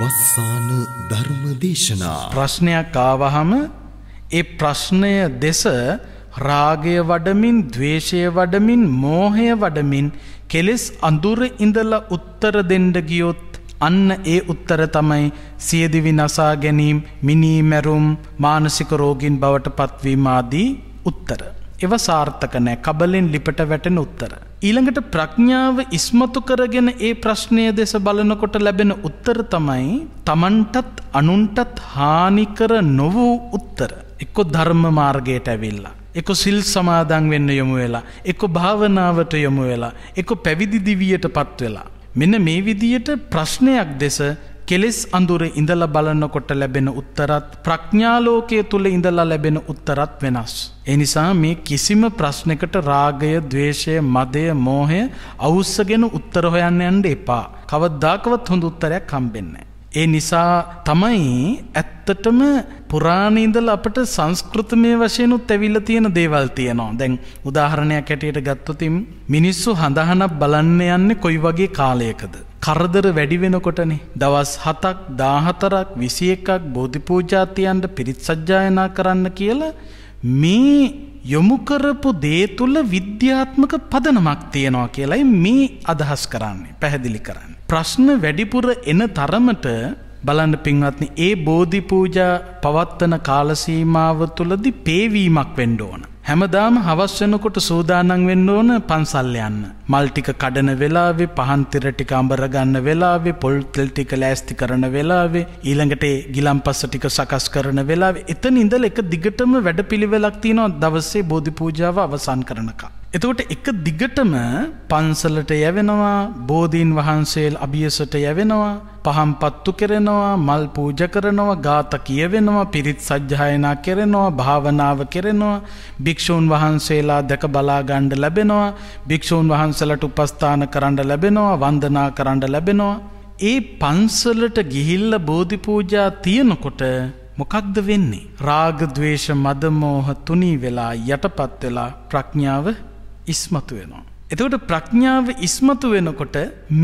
වස්සාන ධර්ම දේශනා ප්‍රශ්නයක් ආවහම ඒ ප්‍රශ්නය දෙස රාගය වඩමින් දවේශය වඩමින් මෝහය වඩමින් කෙලෙස් අඳුර ඉඳල උත්තර දෙන්ඩ ගියොත් අන්න ඒ උත්තර තමයි සියදිවි නසා ගැනීම් මිනීමැරුම් මානසික රෝගින් බවට පත්වීමාදී උත්තර. එව සාර්ථක නෑ කබලෙන් ලිපට වැටෙන උත්තර. ඊළඟට ප්‍රඥාව ඉස්මතු කරගෙන ඒ ප්‍රශ්නය දෙස බලනකොට ලැබෙන උත්තර තමයි තමන්ටත් අනුන්ටත් හානිකර නොවූ උත්තර. එක්කො ධර්ම මාර්ගයට ඇවිල්ලා. එක සිල් සමාදන් වෙන්න යොමු වෙලා. එක භාවනාවට යොමු වෙලා. එක පැවිදි දිවියට පත් වෙලා. මෙන්න මේ විදියට ප්‍රශ්නයක් දෙස කෙලෙස් අඳුර ඉඳල බලන්නකොට ලැබෙන උත්තරත් ප්‍රඥාලෝකය තුළ ඉඳලා ලැබෙන උත්තරත් වෙනස්. එනිසා මේ කිසිම ප්‍රශ්නකට රාගය දවේශය මදය මෝහය අවුස්සගෙන උත්තර හොයන්න ඇන්ඩ එපා කවත් දාකවත් හොඳ උත්තරයක් කම්බෙන්නේ. ඒ නිසා තමයි ඇත්තටම පුරාණ ඉඳලා අපිට සංස්කෘතමය වශයෙන් උත් ඇවිල්ලා තියෙන දේවල් තියෙනවා. දැන් උදාහරණයක් ඇටියට ගත්තොත් මිනිස්සු හඳහනක් බලන්න යන්නේ කොයි වගේ කාලයකද? කරදර වැඩි වෙනකොටනේ. දවස් 7ක්, 14ක්, 21ක් බෝධි පූජා තියන්න පිරිත් සජ්ජායනා කරන්න කියලා මේ යොමු කරපු දේ තුළ විද්‍යාත්මක පදනමක් තියෙනවා කියලයි මේ අදහස් කරන්නේ පැහැදිලි කරන්න. ප්‍රශ්න වැඩිපුර එන තරමට බලන්න පින්වත්න ඒ බෝධි පූජා පවත්වන කාලසීමාව තුළදි පේවීමක් වෙන්ඩ ඕන. හැමදාම හවස් වෙනකොට සූදානම් වෙන්න ඕන පන්සල් යන්න. මල් ටික කඩන වෙලාවේ, පහන් තිර ටික අඹර ගන්න වෙලාවේ, පොල් තෙල් ටික ලෑස්ති කරන වෙලාවේ, ඊළඟට ඒ ගිලම්පස්ස ටික සකස් කරන වෙලාවේ එතන ඉඳලා එක දිගටම වැඩපිළිවෙලක් තියෙනවා දවසේ බෝධි පූජාව අවසන් කරනකම්. එතකොට එක දිගටම පන්සලට යැවෙනවා බෝධීන් වහන්සේල් අභියසට යැවෙනවා පහම්පත්තු කෙරෙනවා මල් පූජ කරනවා ගාත කියවෙනවා පිරිත් සජ්ජායනා කෙරෙනවා භාවනාව කෙරෙනවා භික්ෂූන් වහන්සේලා දැක බලා ගන්න ලැබෙනවා භික්ෂූන් වහන්සලට උපස්ථාන කරන්න ලැබෙනවා වන්දනා කරන්න ලැබෙනවා ඒ පන්සලට ගිහිල්ලා බෝධි පූජා තියනකොට මොකක්ද වෙන්නේ රාග ద్వේෂ මද මෝහ තුනී වෙලා යටපත් වෙලා ප්‍රඥාව ඉස්මතු වෙනවා. එතකොට ප්‍රඥාව ඉස්මතු වෙනකොට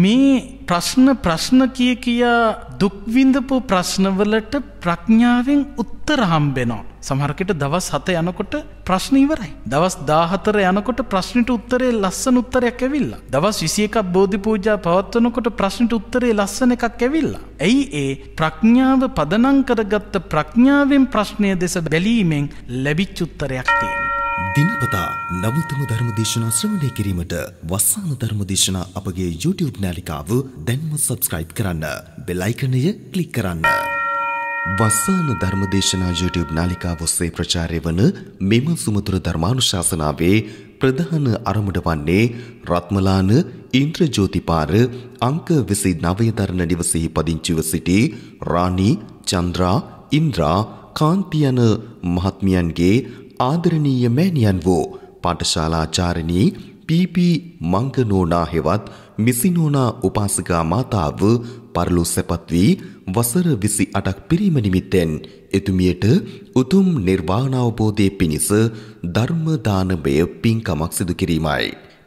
මේ ප්‍රශ්න ප්‍රශ්න කිය කියා දුක්විඳපු ප්‍රශ්නවලට ප්‍රඥාවෙන් උත්තර හම්බෙනවා. සමහරකට දවස් 7 යනකොට ප්‍රශ්න ඉවරයි. දවස් 14 යනකොට ප්‍රශ්නෙට උත්තරේ ලස්සන උත්තරයක් ඇවිල්ලා. දවස් 21ක් බෝධි පූජා පවත්වනකොට ප්‍රශ්නෙට උත්තරේ ලස්සන එකක් ඇවිල්ලා. ඇයි ඒ ප්‍රඥාව පදනම් කරගත්ත ප්‍රඥාවෙන් ප්‍රශ්නය දෙස බැලීමෙන් ලැබිච්ච උත්තරයක් තියෙන්නේ. දිනපතා නවතම ධර්මදේශනා ශ්‍රවණය කිරීමට වස්සාන ධර්මදේශනා අපගේ YouTube නාලිකාව දැන්ම සබස්ක්‍රයිබ් කරන්න. බෙල් අයිකනය ක්ලික් කරන්න. වස්සාන ධර්මදේශනා YouTube නාලිකාව ඔස්සේ ප්‍රචාරය වන මෙම සුමතුර ධර්මානුශාසනාවේ ප්‍රධාන අරමුණ වන්නේ රත්මලාන ඉන්ද්‍රජෝතිපාර අංක 29 දරණ නිවසෙහි පදිංචිව සිටි රාණි චන්ද්‍රා ඉන්ද්‍රා කාන්තියන මහත්මියන්ගේ ආදරණීය මෑණියන් වූ පාඨශාලාචාර්යනී පීපී මංගනෝනා හෙවත් මිසිනෝනා උපාසිකා මාතාව පරලොස් සැපත් වී වසර 28ක් පිරීම නිමිත්තෙන් එතුමියට උතුම් නිර්වාණ අවබෝධයේ පිණිස ධර්ම දානමය පින්කමක් සිදු කිරීමයි.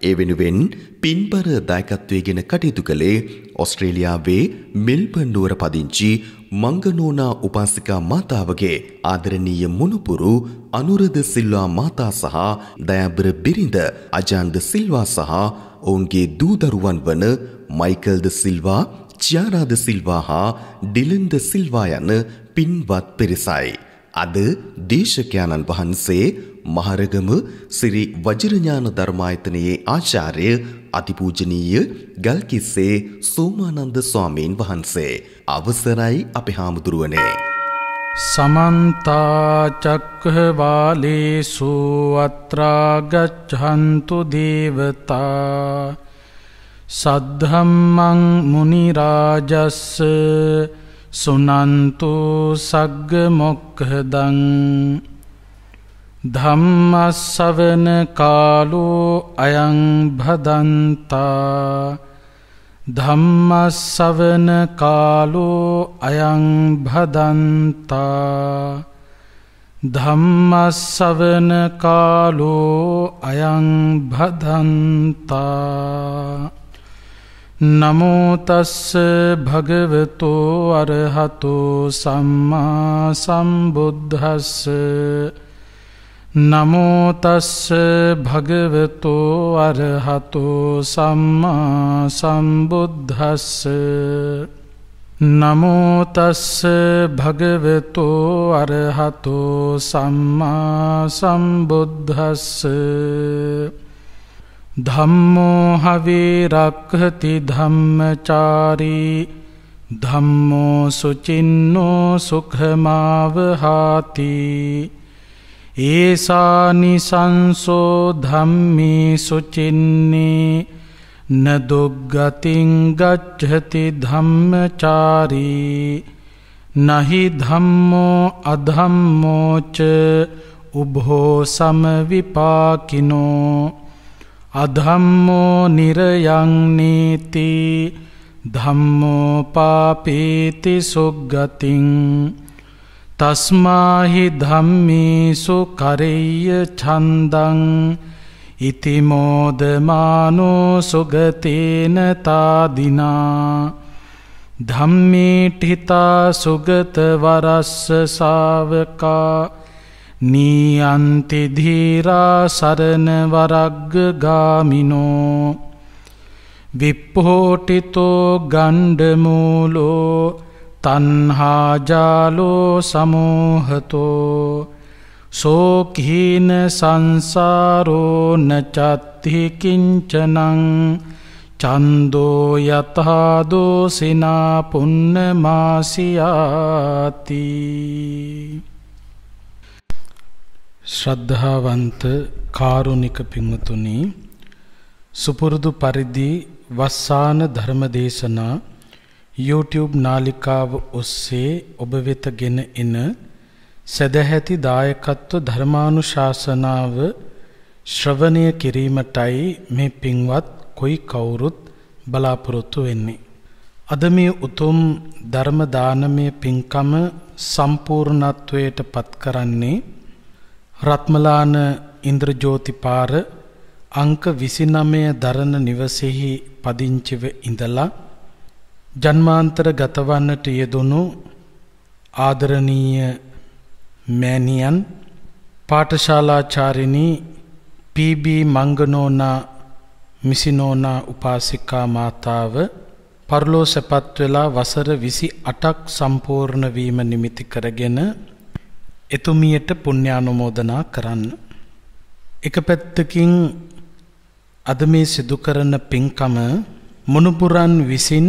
ඒ වෙනුවෙන් පින්බර දායකත්වයේගෙන කටයුතු කළේ ඕස්ට්‍රේලියාවේ මෙල්බන් නුවර පදිංචි මංගනෝනා උපාසිකා මාතාවගේ ආදරණීය මොනුපුරු අනුරද සිල්වා මාතා සහ දයාබර බිරිඳ අජාන්ද සිල්වා සහ ඔවුන්ගේ දූදරුවන් වන මයිකල්ද සිල්වා චියාරාද සිල්වා හා ඩිලන්ද සිල්වා යන පින්වත් පිරිසයි. අද දේශකයන්න් වහන්සේ මහරගම සිරි වජිරඥාන ධර්මායතනයේ ආචාර්ය අතිපූජනීය ගල්කිස්සේ සෝමානන්ද ස්වාමීන් වහන්සේ අවසරයි අපේ හාමුදුරුවනේ සමන්තාචක්හවාලේසු අත්‍රාගච්ඡන්තු දේවතා සද්ධම්මං මුනිරාජස්ස සුනන්තු සග්ග මොක්හදං ධම්මස්සවන කාලෝ අයං භදන්තා ධම්මස්සවන කාලෝ අයං භදන්තා ධම්මස්සවන කාලෝ අයං භදන්තා නමෝතස්ස භගවතෝ අරහතෝ සම්මා සම්බුද්ධස්ස නමෝතස්ස භගවතෝ අරහතෝ සම්මා සම්බුද්ධස්ස නමෝතස්ස භගවතෝ අරහතෝ සම්මා සම්බුද්ධස්ස ධම්මෝ හවේ රක්හති ධම්මචාරී ධම්මෝ සුචින්නෝ සුඛමාවහාතිී ඒසානි සංසෝ ධම්මේ සුචින්නේ නදුග්ගතින් ගච්ඡති ධම්මචාරී නහි ධම්මෝ අධම්මෝච උභෝ සමවිපාකිනෝ අධම්මෝ නිරයං නීති ධම්මෝ පාපීති සුග්ගතින් තස්මාහි ධම්මේසු කරෙය්‍ය ඡන්දං ඉතිමෝදමානෝ සුගතේන තාදිනා ධම්මේඨිතා සුගත වරස්ස ශාවකා නීයන්ති ධීරා සරණ වරග්ග ගාමිනෝ විප්පෝටිතෝ ගණ්ඩමූලෝ තන්හාජාලෝ සමෝහතෝ සෝකහීන සංසාරෝනචත්හිකින්චනං චන්දෝ යතහාදෝසිනා පුන්න මාසියාති ශ්‍රද්ධාවන්ත කාරුණික පිංවතුනි සුපුරුදු පරිදි වස්සාන ධර්ම දේශනා YouTube නාලිකාව ඔස්සේ ඔබ වෙත ගෙන එන සදැහැති දායකත්ව ධර්මානුශාසනාව ශ්‍රවණය කිරීමටයි මේ පින්වත් කොයි කවුරුත් බලාපොරොත්තු වෙන්නේ. අද මේ උතුම් ධර්ම දානමය පින්කම සම්පූර්ණත්වයට පත් කරන්නේ රත්මලාන ඉන්ද්‍රජෝතිපාර අංක 29 දරණ නිවසේහි පදිංචිව ඉඳලා ජන්මාන්තර ගතවන්නට යෙදුණු ආදරණීය මෑණියන් පාඨශාලාචාරිණී පී.බී. මංගනෝනා මිසිනෝනා උපාසිකා මාතාව පරලෝ සැපත් වෙලා වසර 28ක් සම්පූර්ණ වීම නිමිති කරගෙන එතුමියට පුණ්‍යානුමෝදනා කරන්න. එක පැත්තකින් අද මේ සිදු කරන පින්කම මොනුපුරන් විසින්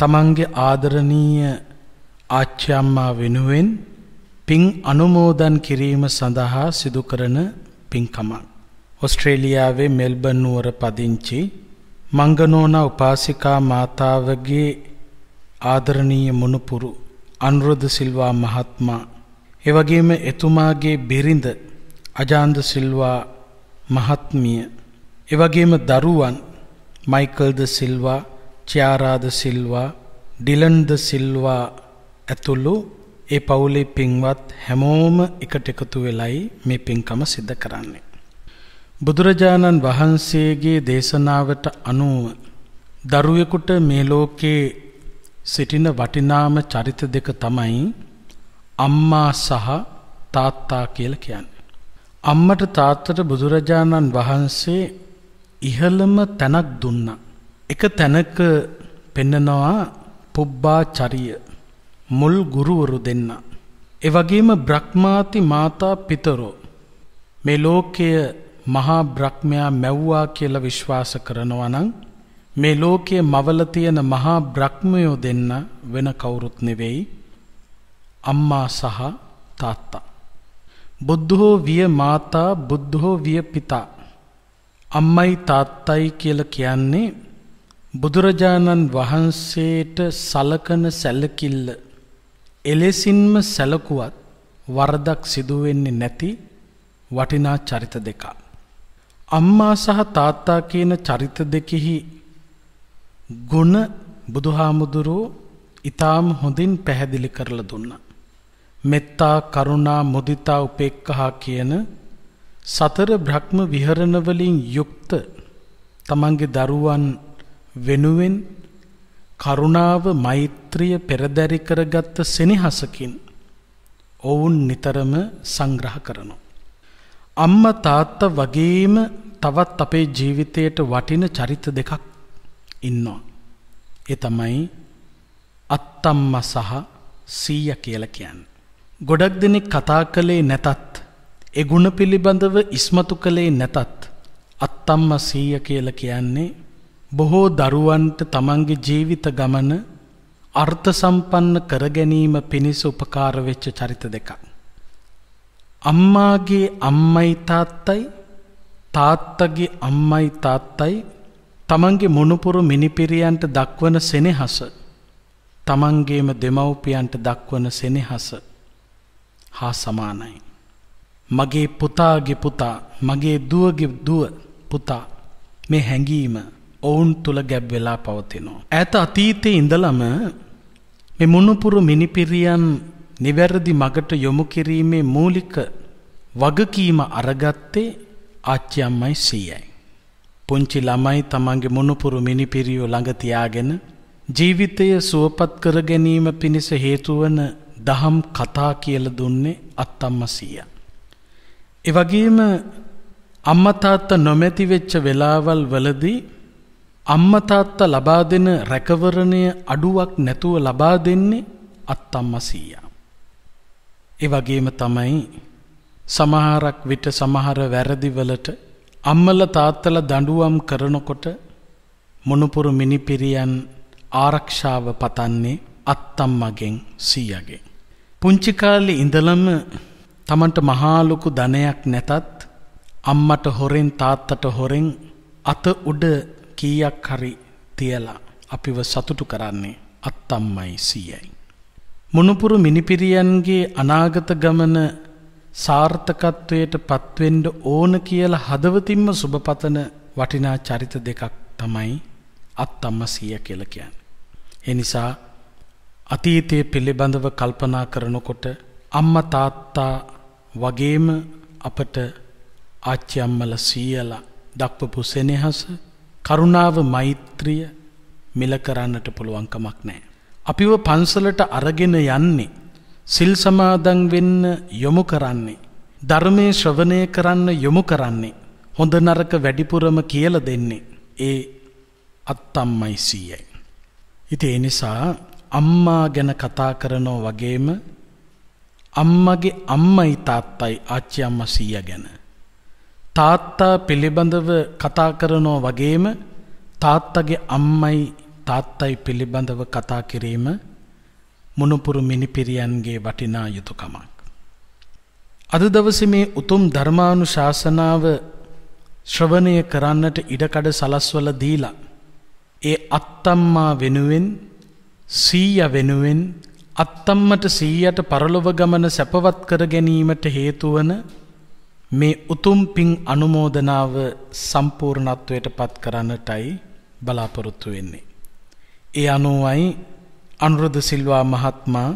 තමන්ගේ ආදරණීය ආච්චි අම්මා වෙනුවෙන් පින් අනුමෝදන් කිරීම සඳහා සිදු කරන පින්කමක්. ඔස්ට්‍රේලියාවේ මෙල්බන් නුවර පදිංචි මංගනෝනා උපාසිකා මාතාවගේ ආදරණීය මුණුපුරු අනුරුද්ධ සිල්වා මහත්මයා එවැගේම එතුමාගේ බිරිඳ අජාන්ද සිල්වා මහත්මිය එවැගේම දරුවන් මයිකල් ද සිල්වා චියාරාද සිල්වා ඩිලන්ද සිල්වා ඇතුළු ඒ පවුලේ පින්වත් හැමෝම එකට එකතු වෙලයි මේ පින්කම සිද්ධ කරන්නේ. බුදුරජාණන් වහන්සේගේ දේශනාවට අනුව දරුවෙකුට මේ ලෝකේ සිටින වටිනාම චරිත දෙක තමයි අම්මා සහ තාත්තා කියලා කියන්නේ. අම්මට තාත්තට බුදුරජාණන් වහන්සේ ඉහළම තැනක් දුන්නා. එක තැනක පෙන්නනවා පුබ්බාචරිය මුල් ගුරුවරු දෙන්න. ඒ වගේම බ්‍රහ්මාති මාතා පිතරෝ මේ ලෝකය මහා බ්‍රහ්මයා මැව්වා කියලා විශ්වාස කරනවා නම් මේ ලෝකයේ මවල තියෙන මහා බ්‍රහ්මයෝ දෙන්න වෙන කවුරුත් නෙවෙයි අම්මා සහ තාත්තා. බුද්ධෝ විය මාතා බුද්ධෝ විය පිතා. අම්මයි තාත්තයි කියලා කියන්නේ බුදුරජාණන් වහන්සේට සලකන සැලකිල්ල එලෙසින්ම සැලකුවත් වරදක් සිදුවෙන්නේ නැති වටිනා චරිත දෙකක්. අම්මා සහ තාත්තා කියන චරිත දෙකෙහි ගුණ බුදුහාමුදුරුවෝ ඊටාම් හොඳින් පැහැදිලි කරලා දුන්නා. මෙත්තා කරුණා මුදිතා උපේක්ඛා කියන සතර බ්‍රහ්ම විහරණ වලින් යුක්ත තමන්ගේ දරුවන් වෙනුවෙන් කරුණාව මෛත්‍රිය පෙරදැරි කරගත් සෙනෙහසකින් ඔවුන් නිතරම සංග්‍රහ කරනවා. අම්මා තාත්තා වගේම තවත් අපේ ජීවිතයට වටින චරිත දෙකක් ඉන්නවා. ඒ තමයි අත්තම්මා සහ සීයා කියලා කියන්නේ. ගොඩක් දෙනෙක් කතා කළේ නැතත් ඒ ಗುಣ පිළිබඳව ඉස්මතු කළේ නැතත් අත්තම්මා සීයා කියලා කියන්නේ බොහෝ දරුවන්ට තමන්ගේ ජීවිත ගමන අර්ථ සම්පන්න කර ගැනීම පිණිස උපකාර වෙච්ච චරිත දෙකක්. අම්මාගේ අම්මයි තාත්තයි තාත්තගේ අම්මයි තාත්තයි තමන්ගේ මොනුපුරු මිනිපිරියන්ට දක්වන සෙනෙහස තමන්ගේම දෙමව්පියන්ට දක්වන සෙනෙහස හා සමානයි. මගේ පුතාගේ පුතා මගේ දුවගේ දුව පුතා මේ හැඟීම ඔවුන් තුල ගැබ් වෙලා පවතිනවා. ඈත අතීතයේ ඉඳලම මේ මුණුපුරු මිනිපිරියන් නිවැරදි මගට යොමු කිරීමේ මූලික වගකීම අරගත්තේ ආච්චි අම්මයි සීයයි. පුංචි ළමයි තමන්ගේ මුණුපුරු මිනිපිරියෝ ළඟ තියාගෙන ජීවිතය සුවපත් කර ගැනීම පිණිස හේතුවන දහම් කතා කියල දුන්නේ අත්තම්ම සීය. එවගේම අම්මතාත්ත නොමැතිවෙච්ච වෙලාවල් වලදී අම්මා තාත්තා ලබා දෙන රැකවරණය අඩුවක් නැතුව ලබා දෙන්නේ අත්තම්මා සීයා. ඒ වගේම තමයි සමහරක් විට සමහර වැරදිවලට අම්මල තාත්තල දඬුවම් කරනකොට මොනුපුරු මිනිපිරියන් ආරක්ෂාව පතන්නේ අත්තම්මගෙන් සීයාගෙන්. පුංචි කාලේ ඉඳලම Tamanට මහා ලොකු ධනයක් නැතත් අම්මට හොරෙන් තාත්තට හොරෙන් අත උඩ කීයක් හරි තියලා අපිව සතුටු කරන්නේ අත්තම්මයි සීයයි. මොනුපුරු මිනිපිරියන්ගේ අනාගත ගමන සාර්ථකත්වයට පත්වෙන්ඩ ඕන කියලා හදවතින්ම සුභපතන වටිනා චරිත දෙකක් තමයි අත්තම්ම සීය කෙලකයන්. එනිසා අතීතය පිළිබඳව කල්පනා කරනකොට අම්ම තාත්තා වගේම අපට ආච්චි අම්මල සීයලා දක්වපු සෙනෙහස කරුණාව මෛත්‍රිය මිල කරන්නට පුළුවන් කමක් නැහැ. අපිව පන්සලට අරගෙන යන්නේ සිල් සමාදන් වෙන්න යොමු කරන්නේ ධර්මයේ ශ්‍රවණය කරන්න යොමු කරන්නේ හොඳ නරක වැඩිපුරම කියලා දෙන්නේ ඒ අත්තම්මයි සීයයි. ඉතින් ඒ නිසා අම්මා ගැන කතා කරනෝ වගේම අම්මගේ අම්මයි තාත්තයි ආච්චි අම්මා සීයා ගැන තාත්තා පිළිබඳව කතා කරනෝ වගේම තාත්තගේ අම්මයි තාත්තයි පිළිබඳව කතා කිරීම මුණුපුරු මිනිපිරියන්ගේ වටිනා යුතුයකමක්. අද දවසේ මේ උතුම් ධර්මානුශාසනාව ශ්‍රවණය කරන්නට ඉඩකඩ සලස්වල දීලා ඒ අත්තම්මා වෙනුවෙන් සීය වෙනුවෙන් අත්තම්මට සීයට පරලොව ගමන සැපවත් කර ගැනීමට හේතු වන මේ උතුම් පින් අනුමෝදනාව සම්පූර්ණත්වයට පත් කරන්නටයි බලාපොරොත්තු වෙන්නේ. ඒ අනුවයි අනුරුද සිල්වා මහත්මයා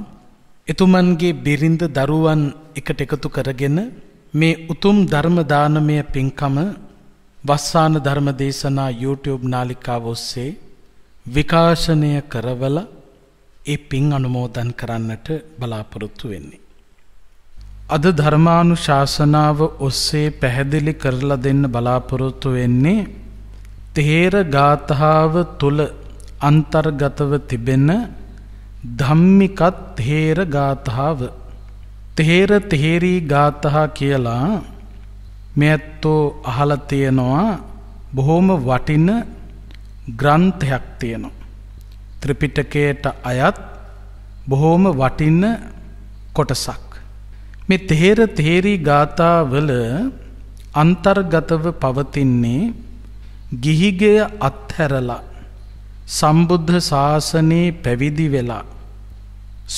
එතුමන්ගේ බිරිඳ දරුවන් එකට එකතු කරගෙන මේ උතුම් ධර්ම දානමය පින්කම වස්සාන ධර්ම දේශනා YouTube නාලිකාව ඔස්සේ විකාශනය කරවල ඒ පින් අනුමෝදන් කරන්නට බලාපොරොත්තු වෙන්නේ. අද ධර්මානු ශාසනාව ඔස්සේ පැහැදිලි කරලා දෙන්න බලාපොරොත්තු වෙන්නේ තේර ගාථාව තුළ අන්තර්ගතව තිබෙන ධම්මිකත් තේර ගාථාව තේර තේරී ගාථා කියලා මේ ඇත්තෝ අහලා තියෙනවා බොහොම වටින ග්‍රන්ථයක් තියෙනවා ත්‍රිපිටකයට අයත් බොහොම වටින කොටසක් මේ තේර තේරි ගාථාවල අන්තර්ගතව පවතින්නේ ගිහිගය අත්හැරලා සම්බුද්ධ ශාසනයේ පැවිදි වෙලා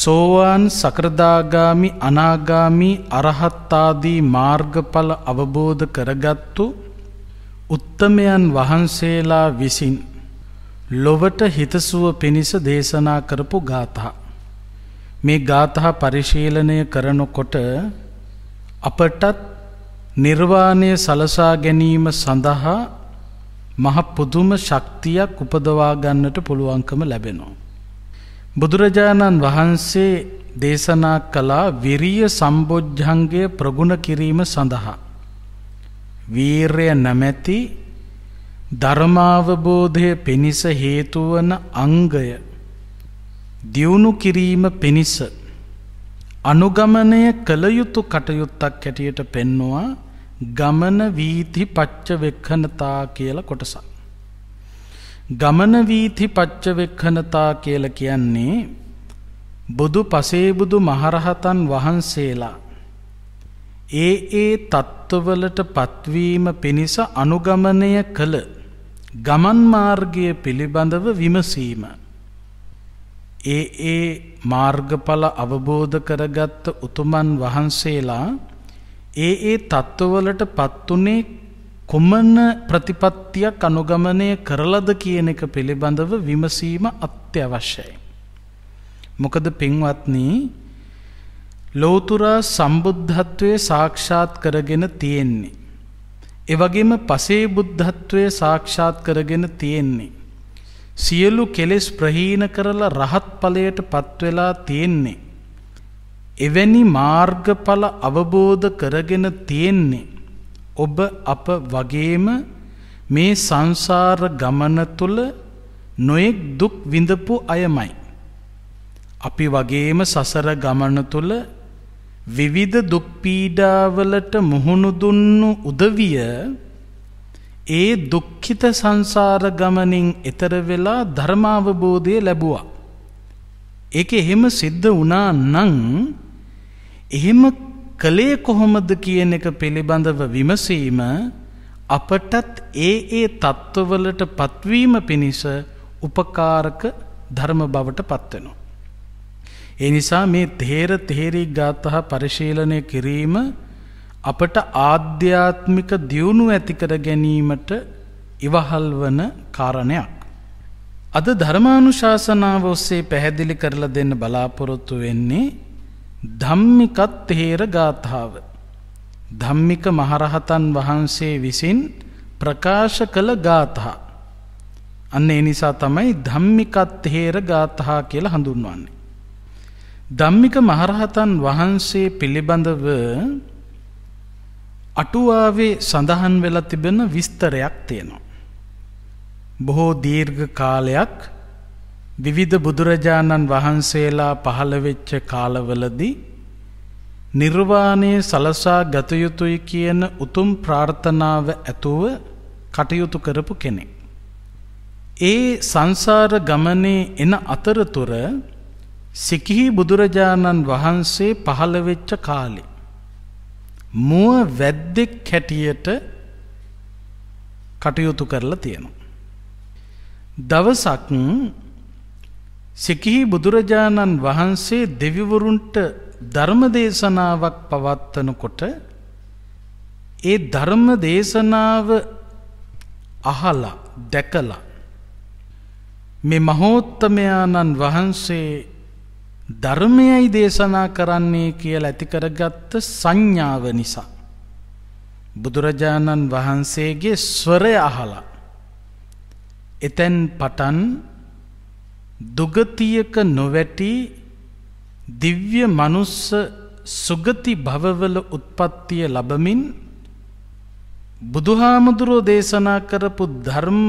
සෝවාන් සකෘදාගාමි අනාගාමි අරහත් ආදී මාර්ගඵල අවබෝධ කරගත්තු උත්තමයන් වහන්සේලා විසින් ලොවට හිතසුව පිණිස දේශනා කරපු ගාථා මේ ගාථා පරිශීලනය කරනකොට අපටත් නිර්වාණය සලසා ගැනීම සඳහා මහ පුදුම ශක්තියක් උපදවා ගන්නට පුළුවන්කම ලැබෙනවා. බුදුරජාණන් වහන්සේ දේශනා කළා විරිය සම්බොජ්ජංගය ප්‍රගුණ කිරීම සඳහා. වීරය නැමැති ධර්මාවබෝධය පිණිස හේතුවන අංගය දියුණු කිරීම පිණිස අනුගමනය කළ යුතු කටයුත්තක් හැටියට පෙන්නවා ගමන වීති පච්ච වෙක්ඛනතා කියලා කොටසක්. ගමන වීති පච්ච වෙක්ඛනතා කියලා කියන්නේ බුදු පසේබුදු මහරහතන් වහන්සේලා ඒ ඒ தত্ত্বවලට පත්වීම පිණිස අනුගමනය කළ ගමන් මාර්ගය පිළිබඳව විමසීම ඒ ඒ මාර්ගඵල අවබෝධ කරගත් උතුමන් වහන්සේලා ඒ ඒ தত্ত্বවලට පත්ුනේ කොමන ප්‍රතිපත්තියක් අනුගමනය කරලද කියන එක පිළිබඳව විමසීම අත්‍යවශ්‍යයි. මොකද පින්වත්නි ලෞතර සම්බුද්ධත්වයේ සාක්ෂාත් කරගෙන තියෙන්නේ. ඒ වගේම පසේ බුද්ධත්වයේ සාක්ෂාත් කරගෙන තියෙන්නේ. සියලු කෙලෙස් ප්‍රහීන කරලා රහත් ඵලයට පත්වෙලා තියෙන්නේ. එවැනි මාර්ගඵල අවබෝධ කරගෙන තියෙන්නේ. ඔබ අප වගේම මේ සංසාර ගමන තුළ නොයෙක් දුක් විඳපු අයමයි. අපි වගේම සසර ගමන තුළ විවිධ දුක්පීඩාවලට මුහුණු දුන්නු උදවිය ඒ දුක්ඛිත සංසාර ගමනින් එතර වෙලා ධර්මාවබෝධය ලැබුවා. ඒක එහෙම සිද්ධ වුණා නම් එහෙම කලේ කොහොමද කියන එක පිළිබඳව විමසීම අපටත් ඒ ඒ தত্ত্বවලට පත්වීම පිණිස උපකාරක ධර්ම බවට පත්වෙනවා. ඒ නිසා මේ තේර තේරී ගාතහ පරිශීලනය කිරීම අපට ආධ්‍යාත්මික දියුණු ඇතිකර ගැනීමට ඉවහල් වන කාරණයක්. අද ධර්මානුශාසනාව ඔස්සේ පැහැදිලි කරලා දෙන්න බලාපොරොත්තු වෙන්නේ ධම්මිකත් තේර ගාථාව. ධම්මික මහරහතන් වහන්සේ විසින් ප්‍රකාශ කළ ගාථා. අන්න ඒ නිසා තමයි ධම්මිකත් හේර ගාථා කියලා හඳුන්වන්නේ. ධම්මික මහරහතන් වහන්සේ පිළිබඳව අටුවාවේ සඳහන් වෙලා තිබෙන විස්තරයක් තියෙනවා. බොහෝ දීර්ඝ කාලයක් විවිධ බුදුරජාණන් වහන්සේලා පහළවෙච්ච කාලවලදී නිර්වාණය සලසා ගත යුතුයි කියන උතුම් ප්‍රාර්ථනාව ඇතුව කටයුතු කරපු කෙනෙක්. ඒ සංසාර ගමනේ එන අතරතුර සිකිහි බුදුරජාණන් වහන්සේ පහළවෙච්ච කාලේ මුව වැද්දෙක් හැටියට කටයුතු කරලා තියෙනවා. දවසක් සිකිහි බුදුරජාණන් වහන්සේ දෙවිවරුන්ට ධර්ම දේශනාවක් පවත්වනකොට ඒ ධර්ම දේශනාව අහලා දැකලා මේ මහෝත්තමයාණන් වහන්සේ ධර්මයයි දේශනා කරන්නේ කියලා ඇති කරගත්ත සංඥාව නිසා බුදුරජාණන් වහන්සේගේ ස්වරය අහලා එතෙන් පටන් දුගතියක නොවැටි දිව්‍ය මනුස්ස සුගති භවවල උත්පත්තිය ලැබමින් බුදුහාමුදුරෝ දේශනා කරපු ධර්ම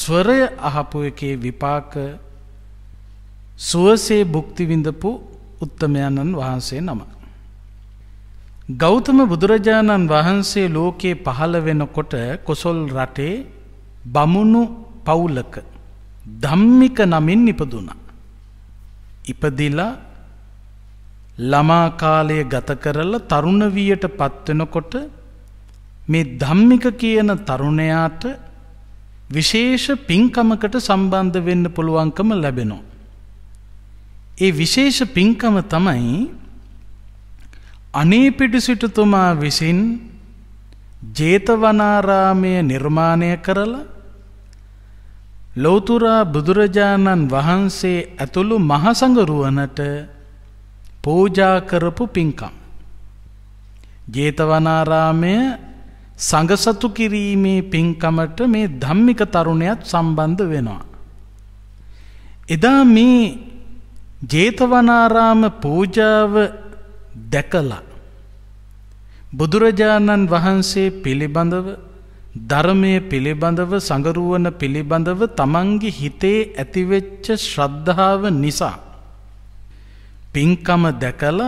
ස්වරය අහපු එකේ විපාක සුවසේ භුක්තිවිඳපු උත්තමයණන් වහන්සේ නම. ගෞතම බුදුරජාණන් වහන්සේ ලෝකයේ පහළ වෙනකොට කොසොල් රටේ බමුණු පවුලක ධම්මික නමින් ඉපදුණ. ඉපදිලා ළමාකාලය ගත කරල තරුණවියට පත්වෙනකොට මේ ධම්මික කියන තරුණයාට විශේෂ පින්කමකට සම්බන්ධ වෙන්න පුළුවන්කම ලැබෙනවා. ඒ විශේෂ පින්කම තමයි අනේපිඩු සිටුතුමා විසින් ජේතවනාරාමය නිර්මාණය කරලා ලෞතුරා බුදුරජාණන් වහන්සේ ඇතුළු මහසඟරුවනට පූජා කරපු පින්කම්. ජේතවනාරාමය සඟසතු කිරීමේ පින්කමට මේ ධම්මික තරුණයත් සම්බන්ධ වෙනවා. එදා මේ ජේතවනාරාම පූජාව දැකලා බුදුරජාණන් වහන්සේ පිළිබඳව ධර්මය පිළිබඳව සඟරුවන පිළිබඳව තමන්ගේ හිතේ ඇතිවෙච්ච ශ්‍රද්ධාව නිසා. පින්කම දැකල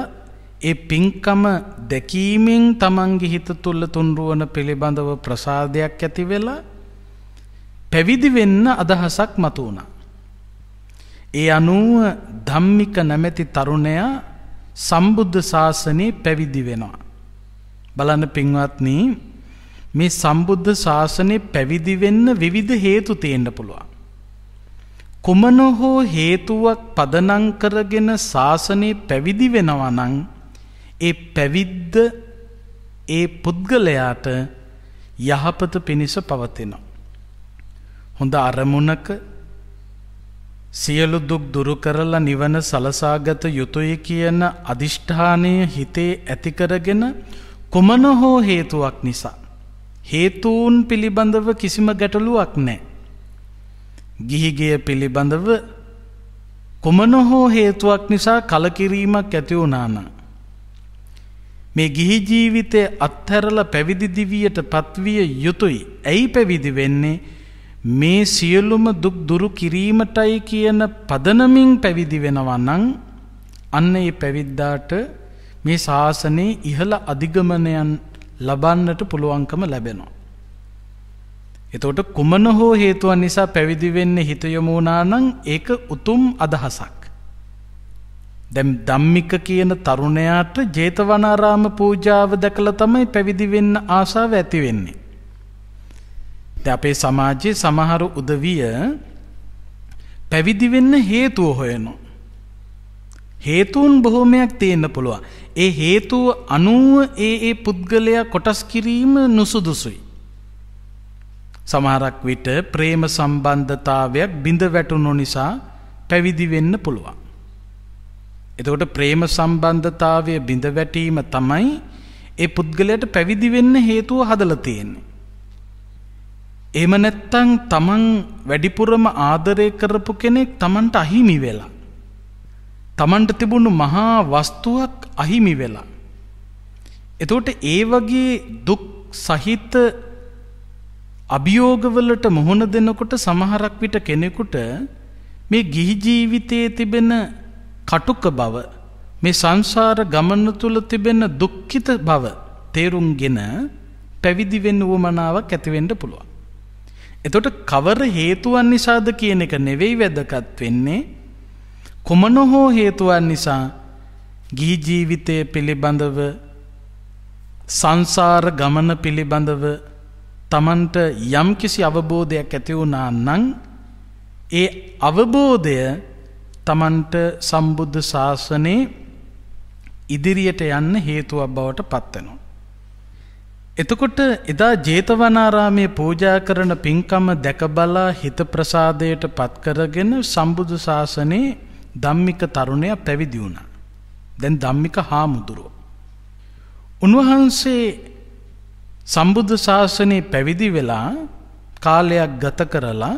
ඒ පින්කම දැකීමෙන් තමන්ගේ හිත තුල්ල තුන්රුවන පිළිබඳව ප්‍රසාදයක් ඇතිවෙලා පැවිදි වෙන්න අදහසක් මතු වුණා. ඒ අනුව ධම්මික නැමැති තරුණයා සම්බුද්ධ ශාසනයේ පැවිදි වෙනවා. බලන්න පින්වත්නි මේ සම්බුද්ධ ශාසනයේ පැවිදි වෙන්න විවිධ හේතු තියෙන්න පුළුවන්. කුමන හෝ හේතුවක් පදනම් කරගෙන ශාසනයේ පැවිදි වෙනවා නම් ඒ පැවිද්ද ඒ පුද්ගලයාට යහපත පිණිස පවතිනවා. හොඳ අරමුණක සියලු දුක් දුරු කරලා නිවන සලසාගත යුතුය කියන අදිෂ්ඨානය හිතේ ඇති කරගෙන කුමන හෝ හේතුවක් නිසා හේතුන් පිළිබඳව කිසිම ගැටලුවක් නැහැ. ගිහිගිය පිළිබඳව කුමන හෝ හේතුවක් නිසා කලකිරීමක් ඇති වුණාන මේ ගිහි ජීවිතය අත්හැරලා පැවිදි දිවියට පත්විය යුතුයි. ඇයි පැවිදි වෙන්නේ? මේ සියලුම දුක් දුරු කිරීමටයි කියන පදනමින් පැවිදි වෙනවා නම් අන්න ඒ පැවිද්දාට මේ ශාසනයේ ඉහළ අධිගමනයන් ලබන්නට පුළුවන්කම ලැබෙනවා. එතකොට කුමන හෝ හේතුවන් නිසා පැවිදි වෙන්න හිත යොමු වුණා නම් ඒක උතුම් අදහසක්. දැන් ධම්මික කියන තරුණයාට ජේතවනාරාම පූජාව දැකලා තමයි පැවිදි වෙන්න ආසාව ඇති වෙන්නේ. දැන් අපේ සමාජයේ සමහර උදවිය පැවිදි වෙන්න හේතුව හොයනවා. හේතුන් බොහොමයක් තියෙන්න පුළුවන්. ඒ හේතුව අනුව ඒ ඒ පුද්ගලයා කොටස් කිරීම නුසුදුසුයි. සමහරක් විට ප්‍රේම සම්බන්ධතාවයක් බිඳ වැටුණු නිසා පැවිදි වෙන්න පුළුවන්. එතකොට ප්‍රේම සම්බන්ධතාවය බිඳ වැටීම තමයි ඒ පුද්ගලයාට පැවිදි වෙන්න හේතුව හදලා තියෙන්නේ. එහෙම නැත්තම් තමන් වැඩිපුරම ආදරය කරපු කෙනෙක් තමන්ට අහිමි වෙලා. තමන්ට තිබුණු මහා වස්තුවක් අහිමි වෙලා. එතකොට ඒ වගේ දුක් සහිත අභියෝගවලට මුහුණ දෙනකොට සමහරක් විට කෙනෙකුට මේ ගිහි ජීවිතයේ තිබෙන කටුක බව මේ සංසාර ගමන තුල තිබෙන දුක්ඛිත බව තේරුම්ගෙන පැවිදි වෙන්න උවමනාවක් ඇති වෙන්න පුළුවන්. එතොට කවර හේතුවන් නිසාද කියන එක නෙවෙයි වැදකත් වෙන්නේ කුමන හෝ හේතුවන් නිසා ගිහි ජීවිතය පිළිබඳව සංසාර ගමන පිළිබඳව තමන්ට යම්කිසි අවබෝධයක් ඇති වුණා නම් ඒ අවබෝධය තමන්ට සම්බුද්ධ ශාසනයේ ඉදිරියට යන්න හේතුවක් බවට පත්වෙනවා. එතකොට එදා ජේතවනාරාමයේ පූජා කරන පින්කම දැකබලා හිත ප්‍රසාදයට පත්කරගෙන සම්බුදු ශාසනයේ ධම්මික තරුණය පැවිදි වුණා. දැන් ධම්මික හාමුදුරුව. උන්වහන්සේ සම්බුද්ධ ශාසනයේ පැවිදි වෙලා කාලයක් ගත කරලා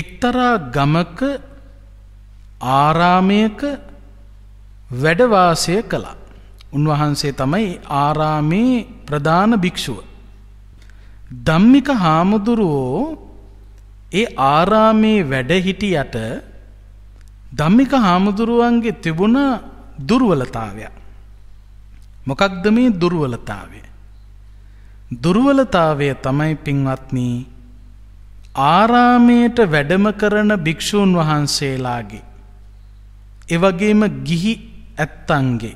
එක්තරා ගමක ආරාමයක වැඩවාසය කළා. උන්වහන්සේ තමයි ආරාමේ ප්‍රධාන භික්ෂුව. ධම්මික හාමුදුරුවෝ ඒ ආරාමේ වැඩ හිටියට ධම්මික හාමුදුරුවන්ගේ තිබුණ දුර්වලතාවය. මොකක්ද මේ දුර්වලතාවය? දුර්වලතාවය තමයි පින්වත්නි ආරාමයට වැඩම කරන භික්ෂූන් වහන්සේලාගේ එවගේම ගිහි ඇත්තන්ගේ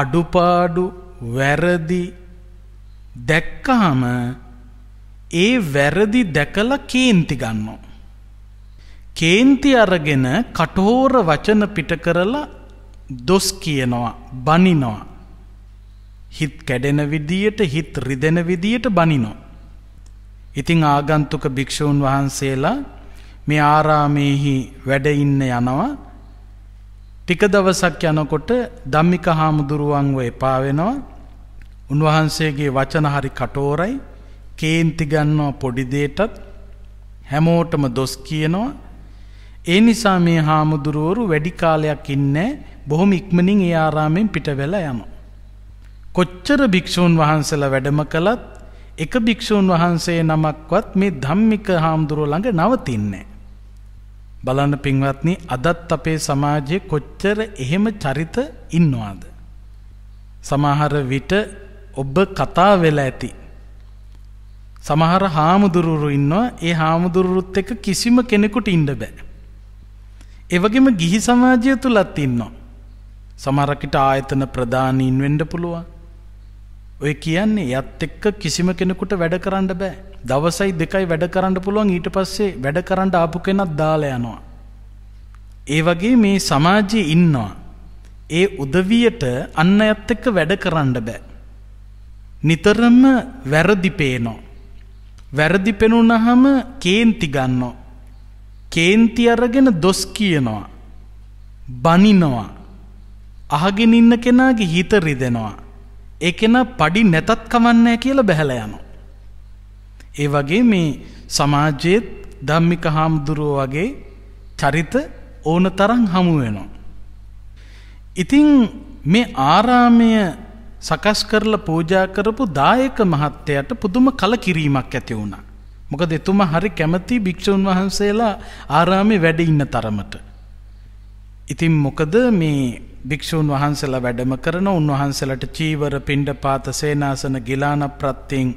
අඩුපාඩු වැරදි දැක්කහම ඒ වැරදි දැකලා කේන්ති ගන්නවා. කේන්ති අරගෙන කටහෝර වචන පිට කරලා දොස් කියනවා බනිනවා. හිත් කැඩෙන විදියට හිත් රිදෙන විදියට බනිනෝ. ඉතිං ආගන්තුක භික්‍ෂූන් වහන්සේලා මේ ආරාමයෙහි වැඩඉන්න යනවා ටික දවසක් යනකොට ධම්මික හාමුදුරුවන්ව එපා වෙනවා. උන්වහන්සේගේ වචන හරි කටෝරයි. කේන්ති ගන්නවා පොඩි දෙයටත් හැමෝටම දොස් කියනවා. ඒ නිසා මේ හාමුදුරුවරු වැඩි කාලයක් ඉන්නේ බොහොම ඉක්මනින් ඒ ආරාමෙන් පිට වෙලා යනවා. කොච්චර භික්ෂූන් වහන්සේලා වැඩම කළත් එක භික්ෂූන් වහන්සේ නමක්වත් මේ ධම්මික හාමුදුරුවෝ ළඟ නවතින්නේ නැහැ. බලන්න පින්වත්නි අදත් අපේ සමාජයේ කොච්චර එහෙම චරිත ඉන්නවාද. සමහර විට ඔබ කතා වෙලා ඇති. සමහර හාමුදුරුවරු ඉන්නවා ඒ හාමුදුරුවරුත් එක්ක කිසිම කෙනෙකුට ඉන්න බෑ. ඒ වගේම ගිහි සමාජය තුලත් ඉන්නවා. සමහරකට ආයතන ප්‍රධානීන් වෙන්න පුළුවන්. ඔය කියන්නේ යත් එක්ක කිසිම කෙනෙකුට වැඩ කරන්න බෑ. දවසයි දෙකයි වැඩ කරන්න පුළුවන් ඊට පස්සේ වැඩ කරන්න ආපු කෙනක් දාලා යනවා. ඒ වගේ මේ සමාජයේ ඉන්නවා. ඒ උදවියට අන්න අයත් එක්ක වැඩ කරන්න බෑ. නිතරම වැරදි පේනවා. වැරදි පෙනුනහම කේන්ති ගන්නවා. කේන්ති අරගෙන දොස් කියනවා. බනිනවා. අහගෙන ඉන්න කෙනාගේ හිත රිදෙනවා. ඒකෙන පඩි නැතත් කමන්නෑ කියලා බැහැලා යනවා. ඒ වගේ මේ සමාජයේත් ධම්මික හාමුදුරුවෝ වගේ චරිත ඕන තරම් හමු වෙනවා. ඉතින් මේ ආරාමය සකස් කරලා පූජා කරපු දායක මහත්තයට පුදුම කලකිරීමක් ඇති වුණා. මොකද එතුමා හරි කැමති භික්ෂුන් වහන්සේලා ආරාමේ වැඩ ඉන්න තරමට. ඉතින් මොකද මේ භික්‍ෂූන් වහන්සලා වැඩම කරන උන්වහන්සලට චීවර පිණ්ඩ පාත සේනාසන ගිලාන ප්‍රත්තිං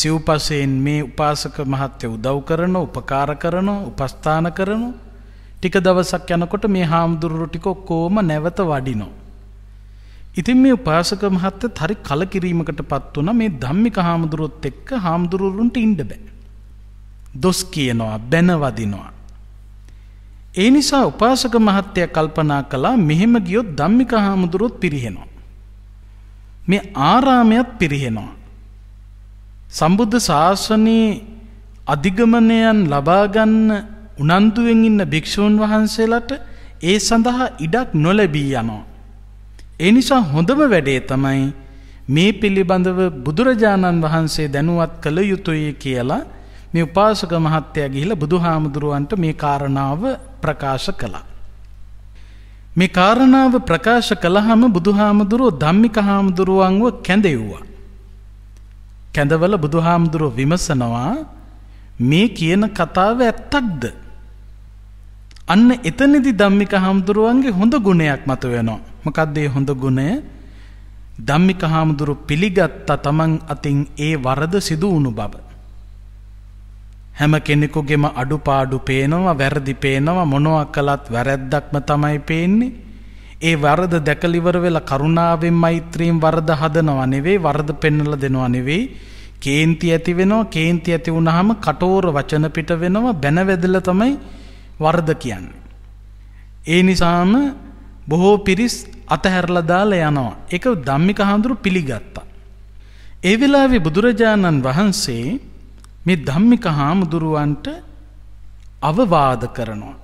සිව්පසයෙන් මේ උපාසක මහත්‍ය උදව් කරන උපකාර කරන උපස්ථාන කරනු ටික දවසක් යනකොට මේ හාමුදුරුරු ටික ඔක්කෝම නැවත වඩිනෝ. ඉතින් මේ උපාසක මහත්ත හරි කලකිරීමකට පත් වන මේ ධම්මික හාමුදුරුවොත් එක්ක හාමුදුරුරුන්ට ඉන්ඩ බෑ. දොස් කියනවා බැනවදිනවා. ඒ නිසා උපාසක මහත්තයා කල්පනා කළා මෙහෙම ගියොත් ධම්මික හාමුදුරුවොත් පිරිහෙනවා. මේ ආරාමයත් පිරිහෙනවා. සම්බුද්ධ ශාසනයේ අධිගමනයන් ලබා ගන්න උනන්දුවෙන් ඉන්න භික්ෂූන් වහන්සේලාට ඒ සඳහා ඉඩක් නොලැබී යනවා. ඒ නිසා හොඳම වැඩේ තමයි මේ පිළිබඳව බුදුරජාණන් වහන්සේ දැනුවත් කළ යුතුය කියලා මේ උපාසක මහත්තයා ගිහිලා බුදුහාමුදුරුවන්ට මේ කාරණාව ප්‍රකාශ කළා. මේ කාරණාව ප්‍රකාශ කළාම බුදුහාමුදුරුව ධම්මික හාමුදුරුවන්ව කැඳෙව්වා. කැඳවල බුදුහාමුදුරුව විමසනවා මේ කියන කතාව ඇත්තක්ද? අන්න එතනදි ධම්මික හාමුදුරුවන්ගේ හොඳ ගුණයක් මත වෙනවා. මොකක්ද ඒ හොඳ ගුණය? ධම්මික හාමුදුරු පිළිගත්තා තමන් අතින් ඒ වරද සිදු වුණු බව. හැම කෙනෙකුගේම අඩුපාඩු පේනවා වැරදි පේනවා මොනවා කළත් වැරැද්දක්ම තමයි පේන්නේ. ඒ වරද දැකලිවර වෙලා කරුණාවෙන් මෛත්‍රීන් වරද හදනවා නෙවෙයි වරද පෙන්වලා දෙනවා නෙවෙයි. කේන්ති ඇති වෙනවා කේන්ති ඇති වුනහම කටෝර වචන පිට වෙනවා බැනවැදලා තමයි වරද කියන්නේ. ඒ නිසාම බොහෝ පිරිස් අතහැරලා දාලා යනවා. ඒක ධම්මික හඳුරු පිළිගත්තා. ඒ වෙලාවේ බුදුරජාණන් වහන්සේ මේ ධම්මික හාමුදුරුවන්ට අවවාද කරනවා.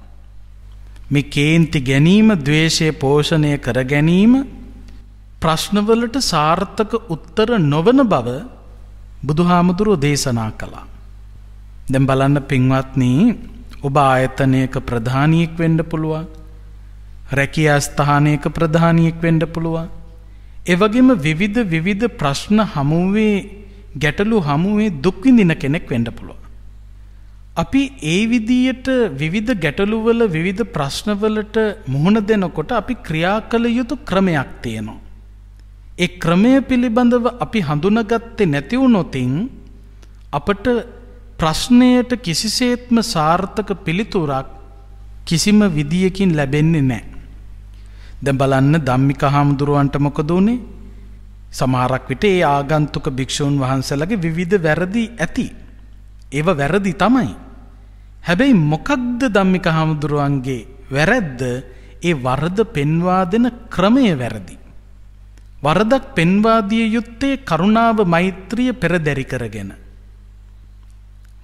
මේ කේන්ති ගැනීම දවේශය පෝෂණය කර ගැනීම ප්‍රශ්නවලට සාර්ථක උත්තර නොවන බව බුදුහාමුදුරුව දේශනා කළා. දැම් බලන්න පින්වත්නී ඔබ ආයතනයක ප්‍රධානයෙක් වෙන්ඩ පුළුවන් රැකිය අස්ථානයක ප්‍රධානයෙක් වෙන්ඩ පුළුවන් එවගේම විවිධ විවිධ ප්‍රශ්න හමුවේ ගැටලු හමුවේ දුක් විඳින කෙනෙක් වෙන්න පුළුවන්. අපි ඒ විදියට විවිධ ගැටලුවල විවිධ ප්‍රශ්නවලට මුහුණ දෙනකොට අපි ක්‍රියා කළ යුතු ක්‍රමයක් තියෙනවා. ඒ ක්‍රමය පිළිබඳව අපි හඳුනගත්තේ නැති වුණොතින් අපට ප්‍රශ්නයට කිසිසේත්ම සාර්ථක පිළිතුරක් කිසිම විදියකින් ලැබෙන්නේ නැහැ. දැන් බලන්න ධම්මික හාමුදුරුවන්ට මොකද උනේ? සමහරක් විට ඒ ආගන්තුක භික්ෂූන් වහන්සේලාගේ විවිධ වැරදි ඇති. ඒව වැරදි තමයි. හැබැයි මොකක්ද ධම්මික හාමුදුරුවන්ගේ වැරැද්ද? ඒ වරද පෙන්වා දෙන ක්‍රමය වැරදි. වරදක් පෙන්වා දිය යුත්තේ කරුණාව මෛත්‍රිය පෙරදැරි කරගෙන.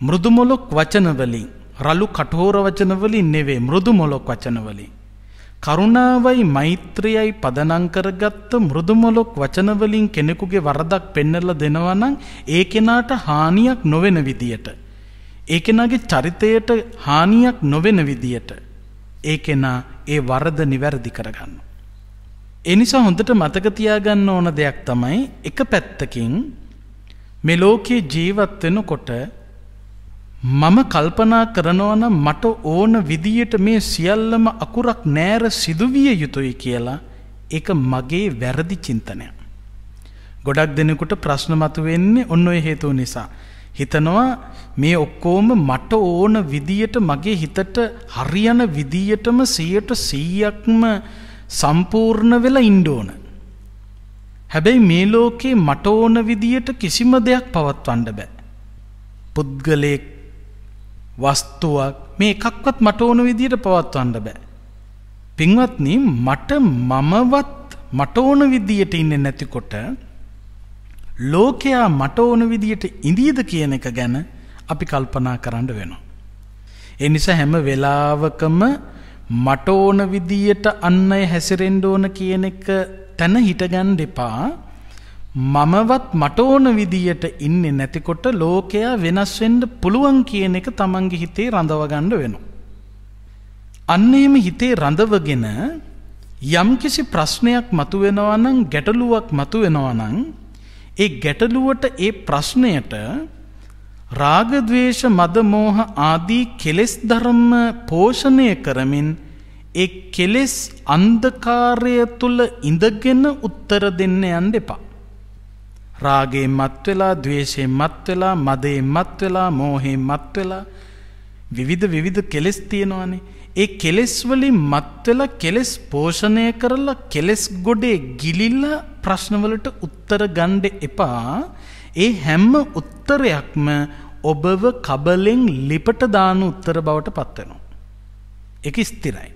මෘදු මොලොක් වචන වලින්, රළු කටහොර වචන වලින් නෙවෙයි මෘදු මොලොක් වචන වලින්. කරුණාවයි මෛත්‍රියයි පදනම් කරගත්ත මෘදුමලොක් වචන වලින් කෙනෙකුගේ වරදක් පෙන්වලා දෙනවා නම් ඒ කෙනාට හානියක් නොවන විදියට ඒ කෙනාගේ චරිතයට හානියක් නොවන විදියට ඒ කෙනා ඒ වරද නිවැරදි කරගන්නවා. ඒ නිසා හොඳට මතක තියාගන්න ඕන දෙයක් තමයි එක පැත්තකින් මේ ලෝකේ ජීවත් වෙනකොට මම කල්පනා කරනවා නම් මට ඕන විදියට මේ සියල්ලම අකුරක් නෑර සිදුවිය යුතුයි කියලා ඒක මගේ වැරදි චින්තනය. ගොඩක් දෙනෙකුට ප්‍රශ්න මතුවෙන්නේ ඔන්න ඔය හේතුව නිසා. හිතනවා මේ ඔක්කෝම මට ඕන විදියට මගේ හිතට හරියන විදියටම සියයට සීයක්ම සම්පූර්ණ වෙලා ඉන්ඩෝන. හැබැයි මේ ලෝකේ මට ඕන විදියට කිසිම දෙයක් පවත්වන්න බෑ. පුද්ගලයෙක් වස්තුවක් මේ එකක්වත් මට ඕන විදිහට පවත්වන්න බෑ. පින්වත්නි මට මමවත් මට ඕන විදියට ඉන්නේ නැතිකොට ලෝකයා මට ඕන විදියට ඉඳීද කියන එක ගැන අපි කල්පනා කරන්න වෙනවා. ඒ නිසා හැම වෙලාවකම මට ඕන විදියට අන්නය හැසිරෙන්න ඕන කියන එක තැන හිටගන්න එපා. මමවත් මට ඕන විදියට ඉන්නේ නැතිකොට ලෝකයා වෙනස් වෙන්න පුළුවන් කියන එක තමන්ගේ හිතේ රඳවගන්න වෙනවා. අන්න එහෙම හිතේ රඳවගෙන යම්කිසි ප්‍රශ්නයක් මතුවෙනවා නම් ගැටලුවක් මතුවෙනවා නම් ඒ ගැටලුවට ඒ ප්‍රශ්නයට රාග ద్వේෂ මද මෝහ ආදී කෙලෙස් ධර්ම පෝෂණය කරමින් ඒ කෙලෙස් අන්ධකාරය තුල ඉඳගෙන උත්තර දෙන්න යන්න එපා. රාගයෙන් මත් වෙලා, ద్వේෂයෙන් මත් වෙලා, මදයෙන් මත් වෙලා, මෝහයෙන් මත් වෙලා විවිධ විවිධ කෙලෙස් තියෙනවානේ. ඒ කෙලෙස් වලින් මත් වෙලා කෙලෙස් පෝෂණය කරලා කෙලෙස් ගොඩේ ගිලිලා ප්‍රශ්නවලට උත්තර ගන්න එපා. ඒ හැම උත්තරයක්ම ඔබව කබලෙන් ලිපට දාන උත්තර බවට පත් වෙනවා. ඒක ස්ථිරයි.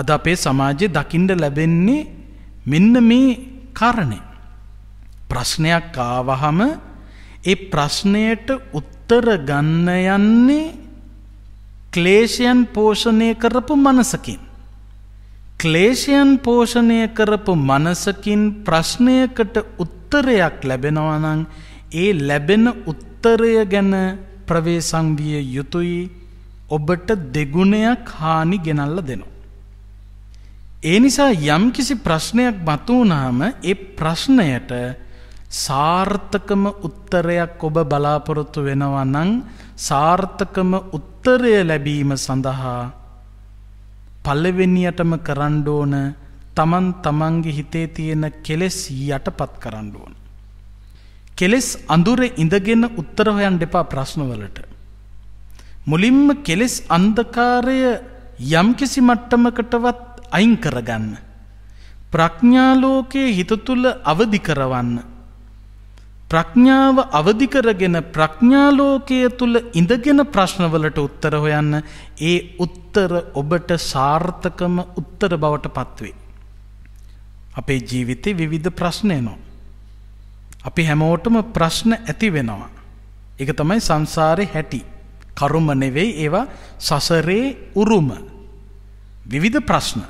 අද අපේ සමාජයේ දකින්න ලැබෙන්නේ මෙන්න මේ කාරණේ. ප්‍රශ්නයක් ආවහම ඒ ප්‍රශ්නයට උත්තර ගන්න යන්නේ ක්ලේශයන් පෝෂණය කරපු මනසකින්. ක්ලේශයන් පෝෂණය කරපු මනසකින් ප්‍රශ්නයකට උත්තරයක් ලැබෙනවනං ඒ ලැබෙන උත්තරය ගැන ප්‍රවේසංවිය යුතුයි ඔබට දෙගුණයක් හානි ගෙනල්ල දෙනවා. ඒ නිසා යම්කිසි ප්‍රශ්නයක් මතුවනාම ඒ ප්‍රශ්නයට සාර්ථකම උත්තරයක් ඔබ බලාපොරොත්තු වෙනවා නම් සාර්ථකම උත්තරය ලැබීම සඳහා පල්ලවෙනියටම කරණ්ඩෝන තමන් තමන්ගේ හිතේ තියෙන කෙලෙස් යටපත් කරණ්ඩුවන. කෙලෙස් අඳුර ඉඳගෙන උත්තර හොයන් දෙපා ප්‍රශ්නවලට. මුලින්ම කෙලෙස් අන්දකාරය යම්කිසි මට්ටමකටවත් අයින් කරගන්න. ප්‍රඥාලෝකයේ හිත තුළ අවදි කරවන්න ප්‍රඥාව අවදි කරගෙන ප්‍රඥා ලෝකයේ තුල ඉඳගෙන ප්‍රශ්නවලට උත්තර හොයන්න ඒ උත්තර ඔබට සාර්ථකම උත්තර බවට පත්වේ. අපේ ජීවිතේ විවිධ ප්‍රශ්න එනවා. අපි හැමෝටම ප්‍රශ්න ඇති වෙනවා. ඒක තමයි සංසාරේ හැටි. කර්ම නෙවෙයි ඒවා සසරේ උරුම. විවිධ ප්‍රශ්න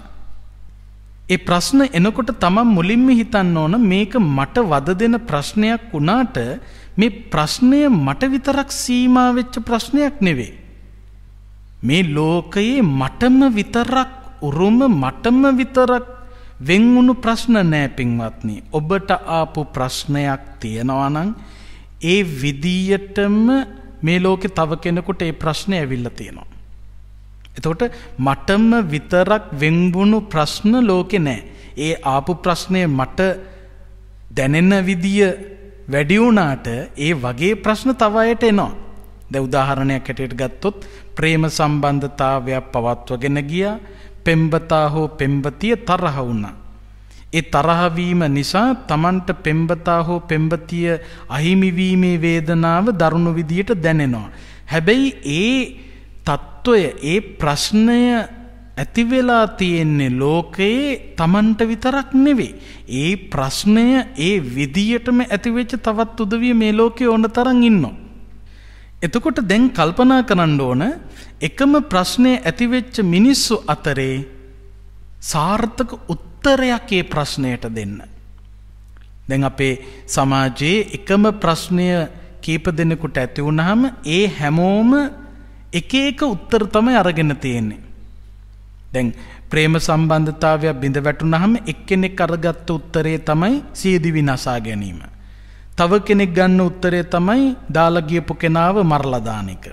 ඒ ප්‍රශ්න එනකොට තමන් මුලින්ම හිතන්න ඕන මේක මට වද දෙන ප්‍රශ්නයක් වුණාට මේ ප්‍රශ්නය මට විතරක් සීමා වෙච්ච ප්‍රශ්නයක් නෙවෙයි. මේ ලෝකයේ මටම විතරක් උරුම මටම විතරක් වෙන්වුණු ප්‍රශ්න නෑ පින්වත්නි. ඔබට ආපු ප්‍රශ්නයක් තියෙනවා නම් ඒ විදියටම මේ ලෝකේ තව කෙනෙකුට ඒ ප්‍රශ්නේ ඇවිල්ලා තියෙනවා. එතකොට මටම විතරක් වෙන්බුණු ප්‍රශ්න ලෝකේ නැහැ. ඒ ආපු ප්‍රශ්නේ මට දැනෙන විදිය වැඩි වුණාට ඒ වගේ ප්‍රශ්න තව අයට එනවා. දැන් උදාහරණයක් හැටියට ගත්තොත් ප්‍රේම සම්බන්ධතාවයක් පවත්වගෙන ගියා. පෙම්බතා හෝ පෙම්බතිය තරහ වුණා. ඒ තරහ වීම නිසා Tamanට පෙම්බතා හෝ පෙම්බතිය අහිමි වීමේ වේදනාව දරුණු විදියට දැනෙනවා. හැබැයි ඒ తত্ত্বය ඒ ප්‍රශ්නය ඇති වෙලා තියෙන්නේ ලෝකයේ Tamanට විතරක් නෙවෙයි. ඒ ප්‍රශ්නය ඒ විදියටම ඇතිවෙච්ච තවත් උදවිය මේ ලෝකේ ඕන තරම් ඉන්නවා. එතකොට දැන් කල්පනා කරන්න ඕන එකම ප්‍රශ්නේ ඇතිවෙච්ච මිනිස්සු අතරේ සාර්ථක උත්තරයක් ඒ ප්‍රශ්නයට දෙන්න. දැන් අපේ සමාජයේ එකම ප්‍රශ්නය කීප දෙනෙකුට ඇති වුනහම ඒ හැමෝම එක එක උත්තර තමයි අරගෙන තියෙන්නේ. දැන් ප්‍රේම සම්බන්ධතාවයක් බිඳ වැටුනහම එක්කෙනෙක් අරගත්ත උත්තරේ තමයි සියදි විනාසා ගැනීම. තව කෙනෙක් ගන්න උත්තරේ තමයි දාලා ගියපු කෙනාව මරලා දාන එක.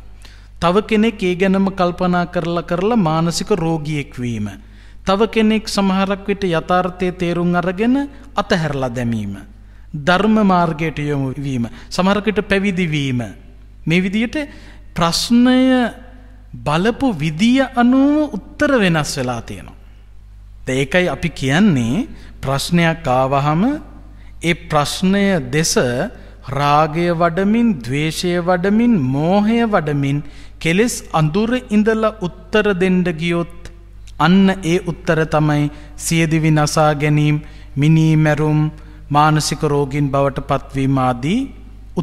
තව කෙනෙක් ඒ ගැනම කල්පනා කරලා කරලා මානසික රෝගියෙක් වීම. තව කෙනෙක් සමහරක් විට යථාර්ථයේ තේරුම් අරගෙන අතහැරලා දැමීම. ධර්ම මාර්ගයට යොමු වීම, සමහරකට පැවිදි වීම. මේ විදිහට ප්‍රශ්නය බලපු විදිය අනුව උත්තර වෙනස් වෙලා තියෙනවා. ඒකයි අපි කියන්නේ ප්‍රශ්නයක් ආවහම ඒ ප්‍රශ්නය දෙස රාගය වඩමින් දවේශය වඩමින් මෝහය වඩමින් කෙලෙස් අඳුර ඉඳල උත්තර දෙන්ඩ ගියොත් අන්න ඒ උත්තර තමයි සියදිවි නසා ගැනීම් මිනීමැරුම් මානසික රෝගින් බවට පත්වීමාදී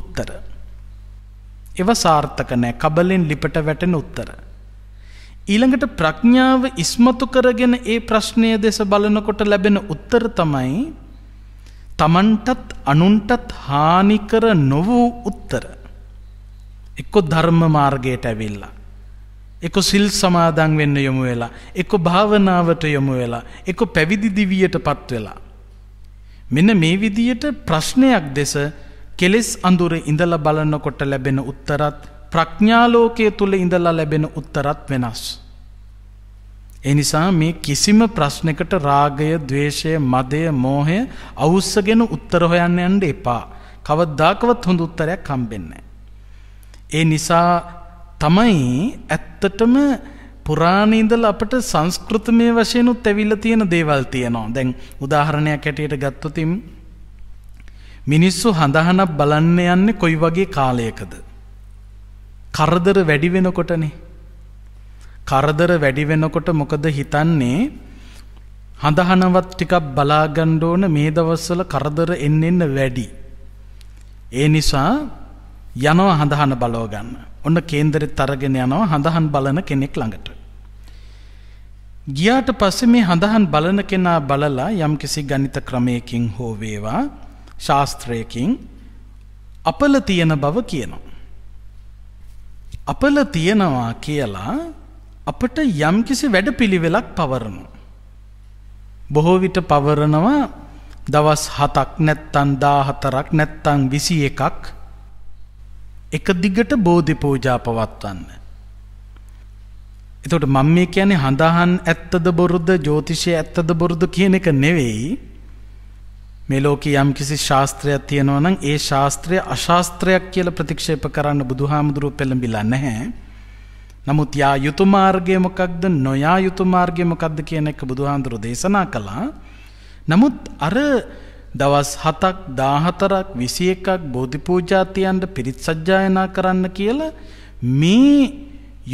උත්තර. එව සාර්ථක නෑ කබලෙන් ලිපට වැටෙන උත්තර. ඊළඟට ප්‍රඥාව ඉස්මතු කරගෙන ඒ ප්‍රශ්නය දෙස බලනකොට ලැබෙන උත්තර තමයි තමන්ටත් අනුන්ටත් හානිකර නොවූ උත්තර. එක්කො ධර්ම මාර්ගයට ඇවිල්ලා. එක සිල් සමාදන් වෙන්න යොමු වෙලා එක භාවනාවට යොමු වෙලා එක පැවිදි දිවියට පත් වෙලා මෙන්න මේ විදියට ප්‍රශ්නයක් දෙස කෙලෙස් අඳුර ඉඳල බලන්නකොට ලැබෙන උත්තරත් ප්‍රඥාලෝකය තුළ ඉඳලා ලැබෙන උත්තරත් වෙනස්. එනිසා මේ කිසිම ප්‍රශ්නකට රාගය දවේශය මදය මෝහය අවුස්සගෙන උත්තර හොයන්න යන්ට එපා කවද්දාකවත් හොඳ උත්තරයක් කම්බෙන්නේ. ඒ නිසා තමයි ඇත්තටම පුරාණීදල අපට සංස්කෘතමය වශයනුත් ඇවිල්ල තියෙන දේවල් තියෙනවා දැන් උදාහරණයක් හැටියට ගත්තතිම් මිනිස්සු හඳහනක් බලන්න යන්නේ කොයි වගේ කාලයකද. කරදර වැඩි වෙනකොටනේ. කරදර වැඩි වෙනකොට මොකද හිතන්නේ හඳහනවත් ටිකක් බලාගන්න ඕන මේ දවස්වල කරදර එන්න එන්න වැඩි. ඒ නිසා යනවා හඳහන බලව ගන්න. ඔන්න කේන්දරෙත් අරගෙන යනවා හඳහන් බලන කෙනෙක් ළඟට. ගියාට පස්සේ මේ හඳහන් බලන කෙනා බලලා යම්කිසි ගණිත ක්‍රමයකින් හෝ වේවා ශාස්ත්‍රයකින් අපල තියෙන බව කියනවා. අපල තියෙනවා කියලා අපට යම්කිසි වැඩපිළිවෙලක් පවරනු. බොහෝ විට පවරනවා දවස් 7ක් නැත්තම් 14ක් නැත්තම් 21ක් එක දිගට බෝධි පූජා පවත්වන්න. එතකොට මම මේ කියන්නේ හඳහන් ඇත්තද බොරුද ජ්‍යොතිෂය ඇත්තද බොරුද කියන එක නෙවෙයි මේ ලෝකේ යම්කිසි ශාස්ත්‍රයක් තියෙනවා නම් ඒ ශාස්ත්‍රය අශාස්ත්‍රයක් කියලා ප්‍රතික්ෂේප කරන්න බුදුහාමුදුරුවෝ පෙළඹිලා නැහැ. නමුත් යා යුතු මාර්ගය මොකක්ද නොයා යුතු මාර්ගය මොකක්ද කියන එක බුදුහාමුදුරුවෝ දේශනා කළා. නමුත් අර දවස් 7ක් 14ක් 21ක් බෝධි පූජා තියන්න පිරිත් සජ්ජායනා කරන්න කියලා මේ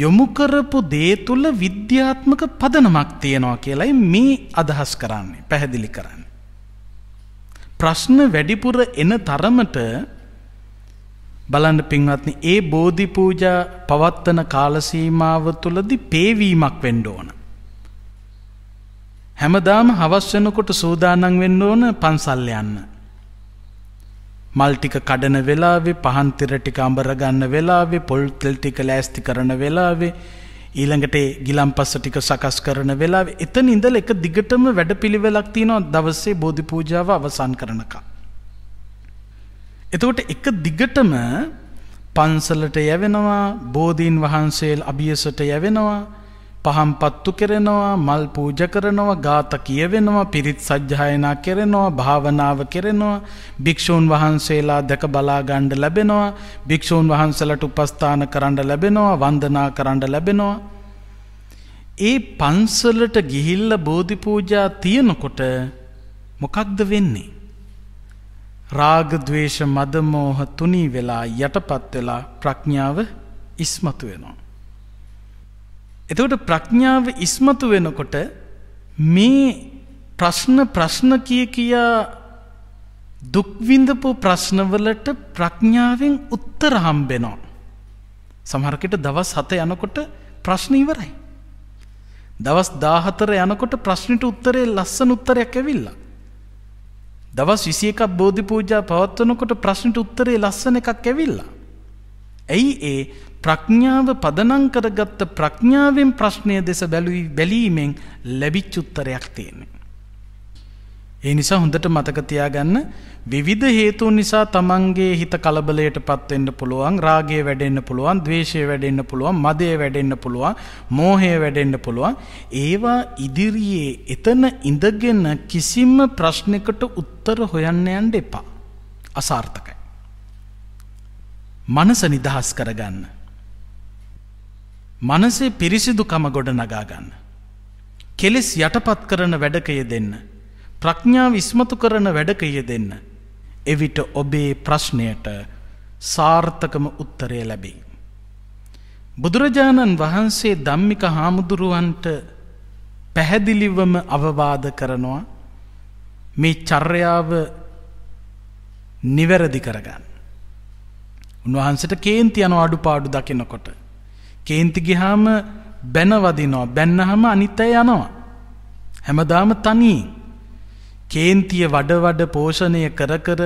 යොමු කරපු දේ තුල විද්‍යාත්මක පදනමක් තියෙනවා කියලයි මේ අදහස් කරන්නේ පැහැදිලි කරන්නේ ප්‍රශ්න වැඩිපුර එන තරමට බලන්න පින්වත්නි ඒ බෝධි පූජා පවත්වන කාල සීමාව තුලදී පේවීමක් වෙන්න ඕන. හැමදාම හවස් වෙනකොට සූදානම් වෙන්න ඕන පන්සල් යන්න. මල් ටික කඩන වෙලාවේ පහන් තිර ටික අඹර ගන්න වෙලාවේ පොල් තෙල් ටික ලෑස්ති කරන වෙලාවේ ඊළඟට ගිලම්පස්ස ටික සකස් කරන වෙලාවේ එතන ඉඳලා එක දිගටම වැඩපිළිවෙලක් තියෙනවා දවසේ බෝධි පූජාව අවසන් කරනකම්. එතකොට එක දිගටම පන්සලට යැවෙනවා බෝධීන් වහන්සේල් අභියසට යැවෙනවා පහම් පත්තු කෙරෙනවා මල් පූජ කරනවා ගාත කියවෙනවා පිරිත් සජ්ජායනා කෙරෙනවා භාවනාව කෙරෙනවා භික්ෂූන් වහන්සේලා දැක බලා ගණ්ඩ ලැබෙනවා භික්ෂූන් වහන්සලට උපස්ථාන කරන්න ලැබෙනවා වන්දනා කරන්න ලැබෙනවා. ඒ පන්සලට ගිහිල්ල බෝධි පූජා තියනකොට මොකක්ද වෙන්නේ. රාගදවේශ මදමෝහ තුනී වෙලා යටපත් වෙලා ප්‍රඥාව ඉස්මතු වෙනවා. එතකොට ප්‍රඥාව ඉස්මතු වෙනකොට මේ ප්‍රශ්න ප්‍රශ්න කිය කියා දුක් විඳපු ප්‍රශ්නවලට ප්‍රඥාවෙන් උත්තර හම්බෙනවා. සමහරකට දවස් 7 යනකොට ප්‍රශ්න ඉවරයි. දවස් 14 යනකොට ප්‍රශ්නෙට උත්තරේ ලස්සන උත්තරයක් ඇවිල්ලා. දවස් 21ක් බෝධි පූජා පවත්වනකොට ප්‍රශ්නෙට උත්තරේ ලස්සන එකක් ඇවිල්ලා. ඇයි ඒ ප්‍රඥාව පදනම් කරගත්ත ප්‍රඥාවෙන් ප්‍රශ්නය දෙස බැලුයි බැලීමෙන් ලැබිච්ච උත්තරයක් තියෙන්නේ. ඒ නිසා හොඳට මතක තියාගන්න විවිධ හේතුන් නිසා තමන්ගේ හිත කලබලයටපත් වෙන්න පුළුවන්, රාගය වැඩෙන්න පුළුවන්, ద్వේෂය වැඩෙන්න පුළුවන්, මදය වැඩෙන්න පුළුවන්, මෝහය වැඩෙන්න පුළුවන්. ඒවා ඉදිරියේ එතන ඉඳගෙන කිසිම ප්‍රශ්නයකට උත්තර හොයන්න යන්න එපා. අසාර්ථකයි. මනස නිදහස් කරගන්න. මනසේ පිරිසිදුකම ගොඩ නගාගන්න. කෙලෙස් යටපත් කරන වැඩකය දෙන්න. ප්‍රඥාව විස්මතු කරන වැඩකය දෙන්න. එවිට ඔබේ ප්‍රශ්නයට සාර්ථකම උත්තරය ලැබේ. බුදුරජාණන් වහන්සේ ධම්මික හාමුදුරුවන්ට පැහැදිලිවම අවවාද කරනවා මේ චර්යාව නිවැරදි කරගන්න. උන්වහන්සට කේන්ති යන අඩු පාඩු දකිනකොට. කේන්ති ගිහාම බැනවදිනවා බැන්නහම අනිත්තය යනවා. හැමදාම තනී. කේන්තිය වඩවඩ පෝෂණය කර කර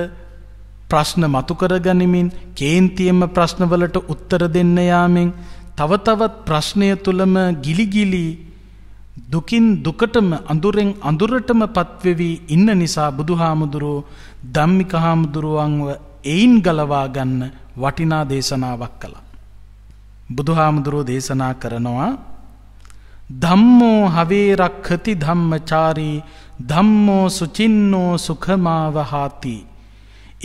ප්‍රශ්න මතු කරගනිමින් කේන්තියෙන්ම ප්‍රශ්නවලට උත්තර දෙන්න යාමෙන් තව තවත් ප්‍රශ්නය තුලම ගිලිගිලි දුකින් දුකටම අඳුරෙන් අඳුරටම පත්වෙවි ඉන්න නිසා බුදුහාමුදුරුව ධම්මික හාමුදුරුවන්ව එයින් ගලවා ගන්න වටිනා දේශනාවක් කළා. බුදුහාමුදුරෝ දේශනා කරනවා ධම්මෝ හවේ රක්ඛති ධම්මචාරී ධම්මෝ සුචින්නෝ සුඛමාවහාති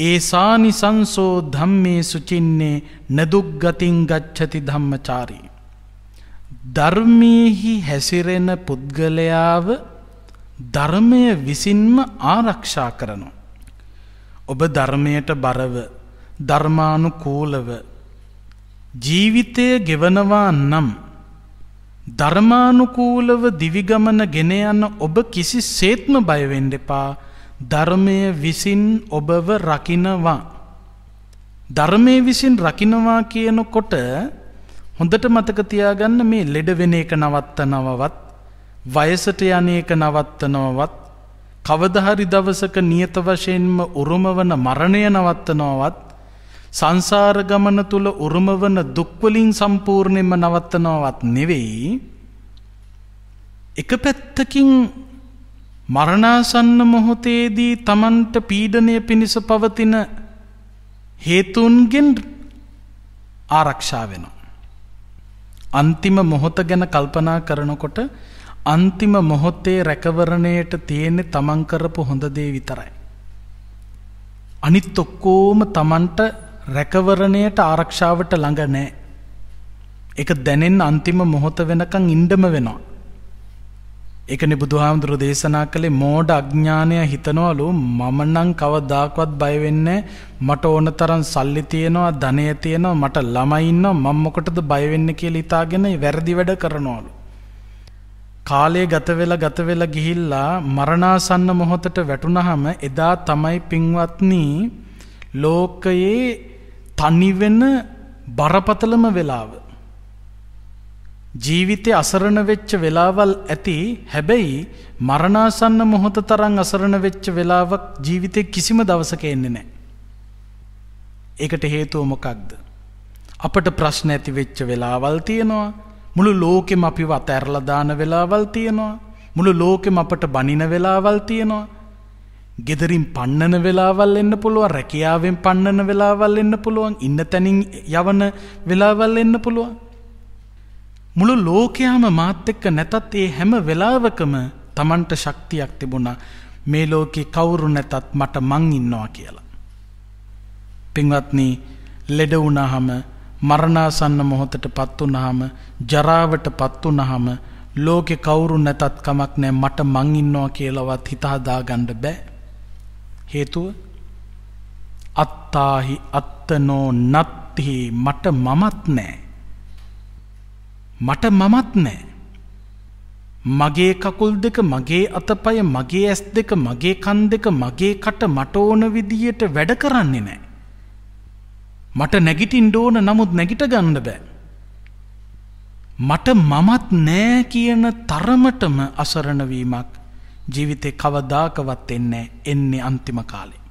ඒසානි සංසෝ ධම්මේ සුචින්නේ නදුග්ගතින් ගච්ඡති ධම්මචාරී ධර්මීහි හැසිරෙන පුද්ගලයාව ධර්මය විසින්ම ආරක්ෂා කරනවා ඔබ ධර්මයට බරව ධර්මානුකූලව ජීවිතය ගෙවනවා නම් ධර්මානුකූලව දිවිගමන ගෙන යන ඔබ කිසිසේත්ම බය වෙන්න එපා ධර්මය විසින් ඔබව රකින්නවා ධර්මයේ විසින් රකින්නවා කියනකොට හොඳට මතක තියාගන්න මේ ලෙඩ වෙන එක නවත්තනවවත් වයසට යන එක නවත්තනවවත් කවදහරි දවසක නියත වශයෙන්ම උරුමවන මරණය නවත්තනොවත් සංසාර ගමන තුල උරුමවන දුක්වලින් සම්පූර්ණයෙන්ම නවත්තනවත් නෙවෙයි එක පැත්තකින් මරණාසන්න මොහොතේදී Tamanට පීඩණය පිණිස පවතින හේතුන්ගෙන් ආරක්ෂා වෙනවා. අන්තිම මොහොත ගැන කල්පනා කරනකොට අන්තිම මොහොත්තේ රැකවරණයට තියෙන්නේ තමන් කරපු හොඳ දේ විතරයි. අනිත් ඔක්කෝම තමන්ට රැකවරණයට ආරක්ෂාවට ළඟ නෑ. එක දැනෙන් අන්තිම මොහොත වෙනකං ඉන්ඩම වෙනවා. එකනි බුදුහාමුදුරු දේශනා කළේ මෝඩ අඥ්ඥානය හිතනවලු මමනං කවදදාකවත් බයවෙන්නේ මට ඕන තරන් සල්ලි තියෙනවා ධනය තියෙනවා මට ළමයින්න මම්මොකටද බයවෙන්න කියල ඉතාගෙන වැරදි වැඩ කරනවලු. කාලය ගත වෙලා ගත වෙලා ගිහිල්ලා මරණාසන්න මොහොතට වැටුනහම එදා තමයි පින්වත්නි ලෝකයේ තනි වෙන බරපතලම වෙලාව ජීවිතේ අසරණ වෙච්ච වෙලාවල් ඇති හැබැයි මරණාසන්න මොහොත තරම් අසරණ වෙච්ච වෙලාවක් ජීවිතේ කිසිම දවසක එන්නේ නැහැ. ඒකට හේතුව මොකක්ද? අපට ප්‍රශ්න ඇති වෙච්ච වෙලාවල් තියෙනවා. මුළු ලෝකෙම අපිව අතඇරලා දාන වෙලාවල් තියෙනවා. මුළු ලෝකෙම අපට බනින වෙලාවල් තියෙනවා. ගෙදරින් පන්නන වෙලාවල් එන්න පුළුවන් රැකියාවෙන් පන්නන වෙලාවල් එන්න පුළුවන් ඉන්න තැනින් යවන වෙලාවල් එන්න පුළුවන් මුළු ලෝකයාම මාත් එක්ක නැතත් ඒ හැම වෙලාවකම Tamanට ශක්තියක් තිබුණා මේ ලෝකේ කවුරු නැතත් මට මං ඉන්නවා කියලා පින්වත්නි ලෙඩ වුණාම මරණාසන්න මොහොතට පත් වුනහම ජරාවට පත් වුනහම ලෝකෙ කවුරු නැතත් කමක් නෑ මට මං ඉන්නවා කියලාවත් හිත හදා ගන්න බෑ හේතුව අත්තාහි අත්තනෝ නත්හි මට මමත් නෑ මට මමත් නෑ මගේ කකුල් දෙක මගේ අතපය මගේ ඇස් දෙක මගේ කන් දෙක මගේ කට මට ඕන විදියට වැඩ කරන්නේ නෑ මට නැගිටින්න ඕන නමුත් නැගිට ගන්න බෑ. මට මමත් නෑ කියන තරමටම අසරණ වීමක් ජීවිතේ කවදාකවත් එන්නේ එන්නේ අන්තිම කාලේ.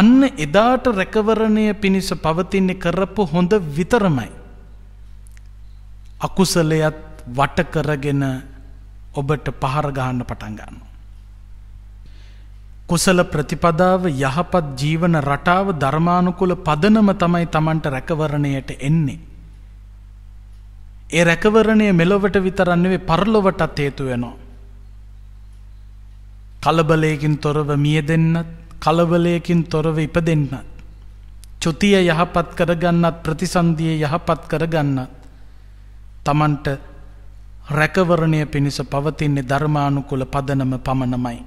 අන්න එදාට රැකවරණය පිණිස පවතින්නේ කරපු හොඳ විතරමයි. අකුසලයත් වටකරගෙන ඔබට පහර ගහන්න පටන් ගන්නවා. කුසල ප්‍රතිපදාව යහපත් ජීවන රටාව ධර්මානුකුල පදනම තමයි Tamanට රැකවරණයට එන්නේ. ඒ රැකවරණය මෙලොවට විතරන්නේ පරලොවටත් හේතු වෙනවා. කලබලයකින් තොරව මිය දෙන්නත් කලබලයකින් තොරව ඉප දෙන්නත්. චුතිය යහපත් කරගන්නත් ප්‍රතිසන්දිය යහපත් කරගන්නත්. තමන්ට රැකවරණය පිණිස පවතින්නේ ධර්මානුකුල පදනම පමණමයි.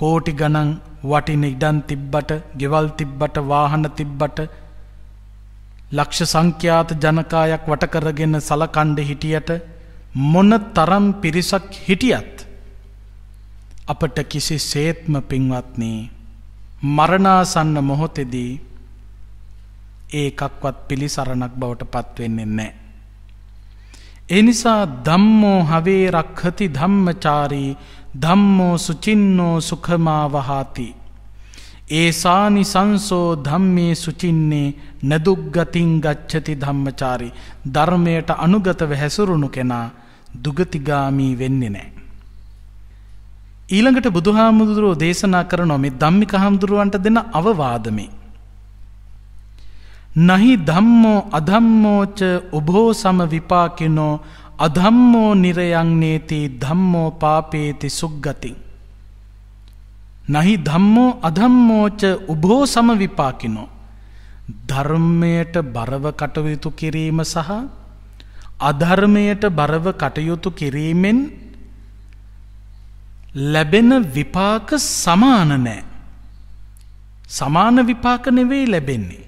කෝටි ගණන් වටින ඉඩම් තිබ්බට, ගෙවල් තිබ්බට, වාහන තිබ්බට ලක්ෂ සංඛ්‍යාත ජනකායක් වට කරගෙන සලකණ්ඩ හිටියට මොන තරම් පිරිසක් හිටියත් අපට කිසිසේත්ම පින්වත්නි මරණාසන්න මොහොතේදී ඒකක්වත් පිළිසරණක් බවට පත් වෙන්නේ නැහැ. ඒ නිසා ධම්මෝ හවේ රක්ඛති ධම්මචාරී ධම්මෝ සුචින්නෝ සුඛමා වහාති. ඒසානි සංසෝ ධම්මේ සුචින්නේ නදුග්ගතින් ගච්ඡති ධම්මචාරි. ධර්මයට අනුගතව හැසුරුණු කෙනා දුගතිගාමී වෙන්නේ නැහැ. ඊළඟට බුදුහාමුදුරුවෝ දේශනා කරනවා මේ ධම්මික හාමුදුරුවන්ට දෙන අවවාදමේ. නහි ධම්මෝ අධම්මෝච උභෝ සම විපාකිනෝ අධම්මෝ නිරයං නේති ධම්මෝ පාපේති සුග්ගති. නහි ධම්මෝ අධම්මෝච උබෝ සම විපාකිනෝ. ධර්මයට බරව කටයුතු කිරීම සහ අධර්මයට බරව කටයුතු කිරීමෙන් ලැබෙන විපාක සමාන නෑ. සමාන විපාක නෙවෙයි ලැබෙන්නේ.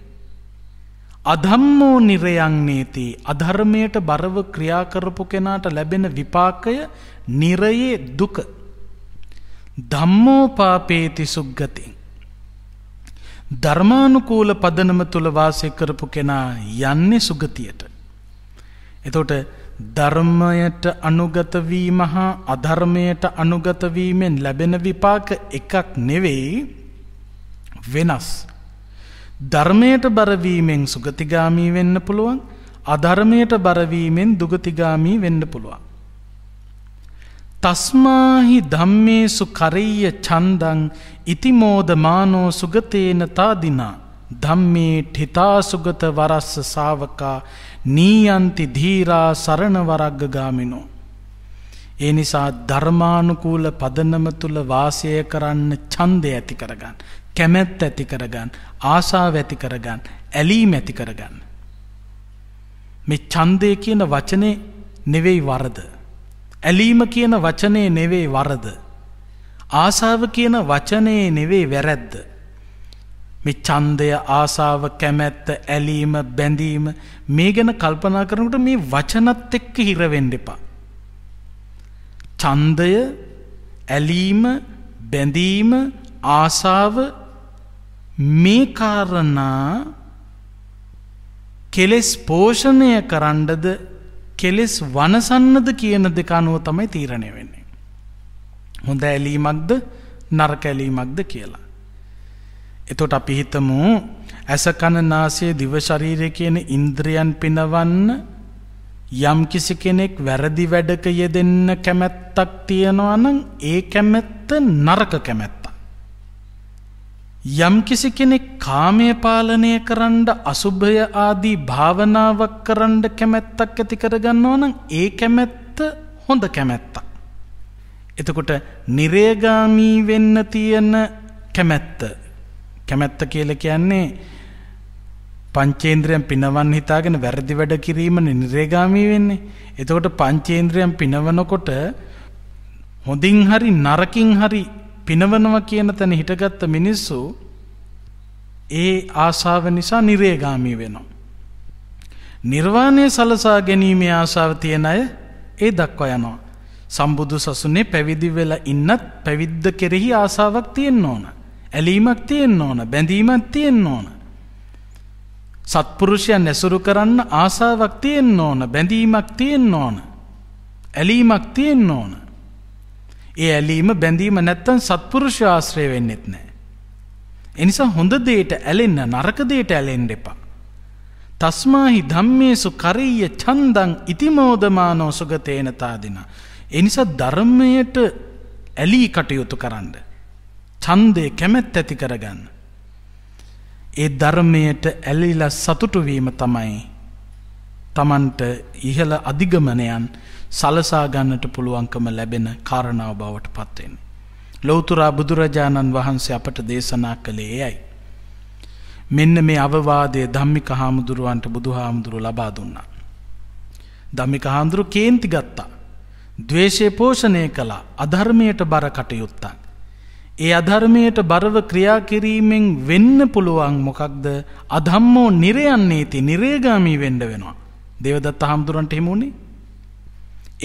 අධම්මෝ නිරයන් නේති අධර්මයට බරව ක්‍රියා කරපු කෙනාට ලැබෙන විපාකය නිරයේ දුක ධම්මෝ පාපේති සුග්ගතින් ධර්මානුකූල පදනම තුල වාසය කරපු කෙනා යන්නේ සුගතියට එතකොට ධර්මයට අනුගත වීම හා අධර්මයට අනුගත වීමෙන් ලැබෙන විපාක එකක් නෙවෙයි වෙනස් ධර්මයට බරවීමෙන් සුගතිගාමී වෙන්න පුළුවන් අධර්මයට බරවීමෙන් දුගතිගාමී වෙන්න පුළුවන්. තස්මාහි ධම්මේසු කරෙය්‍ය චන්දං ඉතිමෝද මානෝ සුගතේන තාදිනා ධම්මේ ඨිතාසුගත වරස්ස ශාවකා නීයන්ති ධීරා සරණ වරග්ග ගාමිනෝ ඒ නිසා ධර්මානුකූල පදනම තුල වාසය කරන්න ඡන්දය ඇති කරගන්න. කැමැත් ඇති කරගන්න, ආසාව ඇති කරගන්න, ඇලීම ඇති කරගන්න. මේ ඡන්දය කියන වචනේ නෙවෙයි වරද. ඇලීම කියන වචනේ නෙවෙයි වරද. ආසාව කියන වචනේ නෙවෙයි වැරැද්ද. මේ ඡන්දය, ආසාව, කැමැත්ත, ඇලීම, බැඳීම මේ ගැන කල්පනා කරනකොට මේ වචනත් එක්ක හිර වෙන්න එපා. ඡන්දය, ඇලීම, බැඳීම, ආසාව, මේ කාරණා කෙලෙස් පෝෂණය කරන්නද කෙලෙස් වනසන්නද කියන දෙක අනුව තමයි තීරණය වෙන්නේ. හොඳ ඇලීමක්ද නරක ඇලීමක්ද කියලා. එතකොට අපි හිතමු ඇස කන නාසය දිව ශරීරය කියන ඉන්ද්‍රියන් පිනවන්න යම් කිසි කෙනෙක් වැරදි වැඩක යෙදෙන්න කැමැත්තක් තියෙනවා නම් ඒ කැමැත්ත නරක කැමැත්ත. යම්කිසි කෙනෙක් කාමය පාලනය කරන්න අසුභය ආදී භාවනාවක් කරන්න කැමැත්තක් ඇති කරගන්නවා නම් ඒ කැමැත්ත හොඳ කැමැත්තක්. එතකොට නිරේගාමී වෙන්න තියෙන කැමැත්ත. කැමැත්ත කියලා කියන්නේ පංචේන්ද්‍රයන් පිනවන් හිතාගෙන වැරදි වැඩ කිරීම නිරේගාමී වෙන්නේ. එතකොට පංචේන්ද්‍රයන් පිනවනකොට හොඳින් හරි නරකින් හරි පිනවනවා කියන තැන හිටගත්ත මිනිස්සු ඒ ආශාව නිසා නිරේගාමී වෙනවා. නිර්වාණය සලසා ගැනීමේ ආශාව තියෙන අය ඒ දක්වා යනවා. සම්බුදු සසුනේ පැවිදි වෙලා ඉන්නත් පැවිද්ද කෙරෙහි ආසාවක් තියෙන්න ඕන. ඇලීමක් තියෙන්න ඕන, බැඳීමක් තියෙන්න ඕන. සත්පුරුෂයන් ඇසුරු කරන්න ආසාවක් තියෙන්න ඕන, බැඳීමක් තියෙන්න ඕන. ඇලීමක් තියෙන්න ඕන. ඒ ඇලීම බැඳීම නැත්තම් සත්පුරුෂ ආශ්‍රය වෙන්නෙත් නැහැ. ඒ නිසා හොඳ දෙයට ඇලෙන්න නරක දෙයට ඇලෙන්න එපා. තස්මාහි ධම්මේසු කරෙය්‍ය ඡන්දං ඉතිමෝදමානෝ සුගතේන තාදින. ඒ නිසා ධර්මයට ඇලී කටයුතු කරන්න. ඡන්දේ කැමැත්ත ඇති කරගන්න. ඒ ධර්මයට ඇලිලා සතුටු වීම තමයි Tamanට ඉහළ අධිගමනයන් සලසා ගන්නට පුළුවන්කම ලැබෙන කාරණාව බවට පත්වෙන්. ලෝතුරා බුදුරජාණන් වහන්සේ අපට දේශනා කළේ යයි. මෙන්න මේ අවවාදය ධම්මික හාමුදුරුවන්ට බුදු හාමුදුරු ලබා දුන්නා. ධම්මික හාමුදුරු කේන්ති ගත්තා. දවේශය පෝෂණය කළා අධර්මයට බර කටයුත්තා. ඒ අධර්මයට බරව ක්‍රියා කිරීමෙන් වෙන්න පුළුවන් මොකක්ද අධම්මෝ නිරයන්නේ ති නිරේගාමී වෙන්ඩ වෙනවා. දෙවදත් හාමුදුරන්ට හෙමුණේ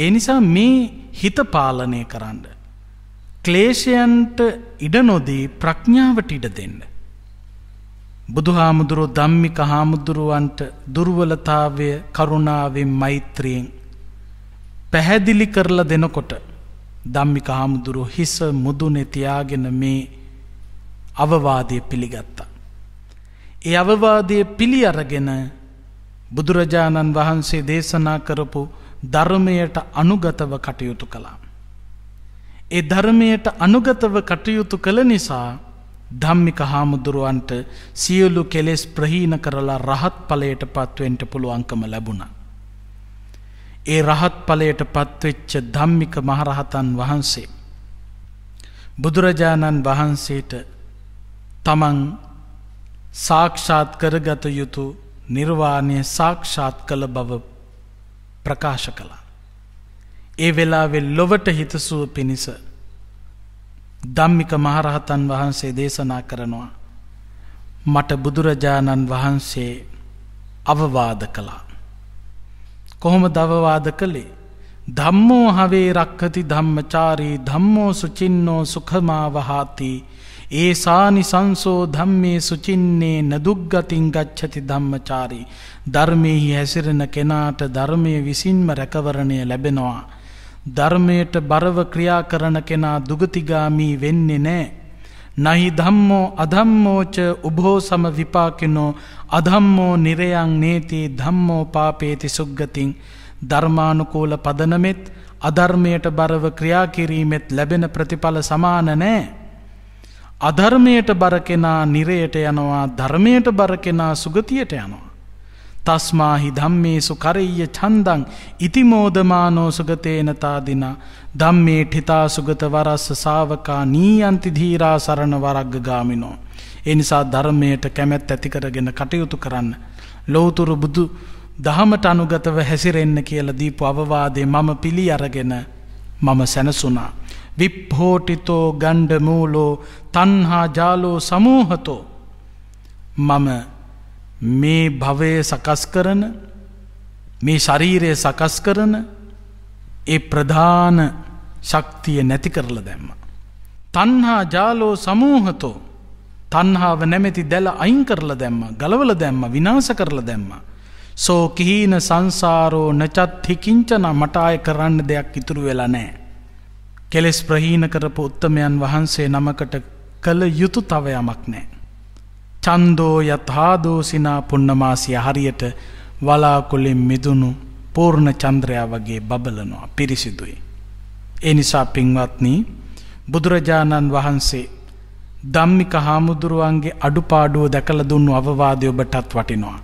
ඒ නිසා මේ හිත පාලනය කරන්න. ක්ලේශයන්ට ඉඩ නොදී ප්‍රඥාවට ඉඩ දෙන්න. බුදු හාමුදුරුව ධම්මික හාමුදුරුවන්ට දුර්වලතාවය කරුණාවෙන් මෛත්‍රියෙන් පැහැදිලි කරලා දෙනකොට ධම්මික හාමුදුරුව හිස මුදුනේ තියාගෙන මේ අවවාදය පිළිගත්තා. ඒ අවවාදය පිළි අරගෙන බුදුරජාණන් වහන්සේ දේශනා කරපු ධර්මයට අනුගතව කටයුතු කළා. ඒ ධර්මයට අනුගතව කටයුතු කළ නිසා ධම්මික හාමුදුරුවන්ට සියලු කෙලෙස් ප්‍රහීන කරලා රහත් ඵලයට පත්වෙන්ට පුළුවන්කම ලැබුණා. ඒ රහත් ඵලයට පත්වෙච්ච ධම්මික මහරහතන් වහන්සේ. බුදුරජාණන් වහන්සේට තමන් සාක්ෂාත් කරගත යුතු නිර්වාණය සාක්ෂාත් කළ බව ප්‍රකාශ කළා. ඒ වෙලාවෙ ලොවට හිතසුව පිණිස ධම්මික මහරහතන් වහන්සේ දේශනා කරනවා. මට බුදුරජාණන් වහන්සේ අවවාද කළා. කොහොම දවවාද කළේ ධම්මෝ හවේ රක්කති ධම්මචාරී ධම්මෝ සුචින්නෝ සුඛමාවහාති ඒසානි සංසෝ ධම්මේ සුචින්නේ නදුග්ගතින් ගච්ඡති ධම්මචාරී ධර්මෙහි හැසිරෙන කෙනාට ධර්මයේ විසින්ම රැකවරණය ලැබෙනවා ධර්මයට බරව ක්‍රියා කරන කෙනා දුගතිගාමි වෙන්නේ නැහැ නහි ධම්මෝ අධම්මෝච උභෝ සම විපාකිනෝ අධම්මෝ නිරයන් නේති ධම්මෝ පාපේති සුග්ගතින් ධර්මානුකූල පදනමෙත් අධර්මයට බරව ක්‍රියා කිරීමෙත් ලැබෙන ප්‍රතිඵල සමාන නැහැ අධර්මයට බර කෙනා නිරයට යනවා ධර්මයට බර කෙනා සුගතියට යනවා. තස්මාහි ධම්මේසු කරෙය්‍ය ඡන්දං ඉතිමෝදමානෝ සුගතේන තාදින ධම්මේ ඨිතා සුගත වරස්ස ශාවකා නීයන්ති ධීරා සරණ වරග්ග ගාමිනෝ. ඒ නිසා ධර්මයට කැමැත් ඇති කරගෙන කටයුතු කරන්න. ලෞතුරු බුදු දහමට අනුගතව හැසිරෙන්න කියලා දීපු අවවාදේ මම පිළි අරගෙන මම සැනසුණා. විප්හෝටිතෝ ගණ්ඩමූලෝ තන්හා ජාලෝ සමූහතෝ මම මේ භවය සකස් කරන මේ ශරීරය සකස් කරන ඒ ප්‍රධාන ශක්තිය නැති කරල දැම්ම. තන්හා ජාලෝ සමූහතෝ තන්හාාව නැමැති දැල අයින් කරල දැම්ම ගලවල දැම්ම විනාස කරල දැම්ම. සෝ කිහින සංසාරෝ නචත් හිකිංචන මටාය කරන්න දෙයක් ඉතුරු වෙලා නෑ. කෙලෙස් ප්‍රහීන කරපු උත්තමයන් වහන්සේ නමකට කළ යුතු තව යමක් නෑ. චන්දෝ යථාදෝසිනා පුන්නමාසිය හරියට වලාකුලින් මිදුණු පූර්ණ චන්ද්‍රයා වගේ බබලනවා පිරිසිදුයි. ඒ නිසා පින්වත්නී බුදුරජාණන් වහන්සේ ධම්මික හාමුදුරුවන්ගේ අඩුපාඩුව දැකල දුන්නු අවවාදය ඔබටත් වටිනවා.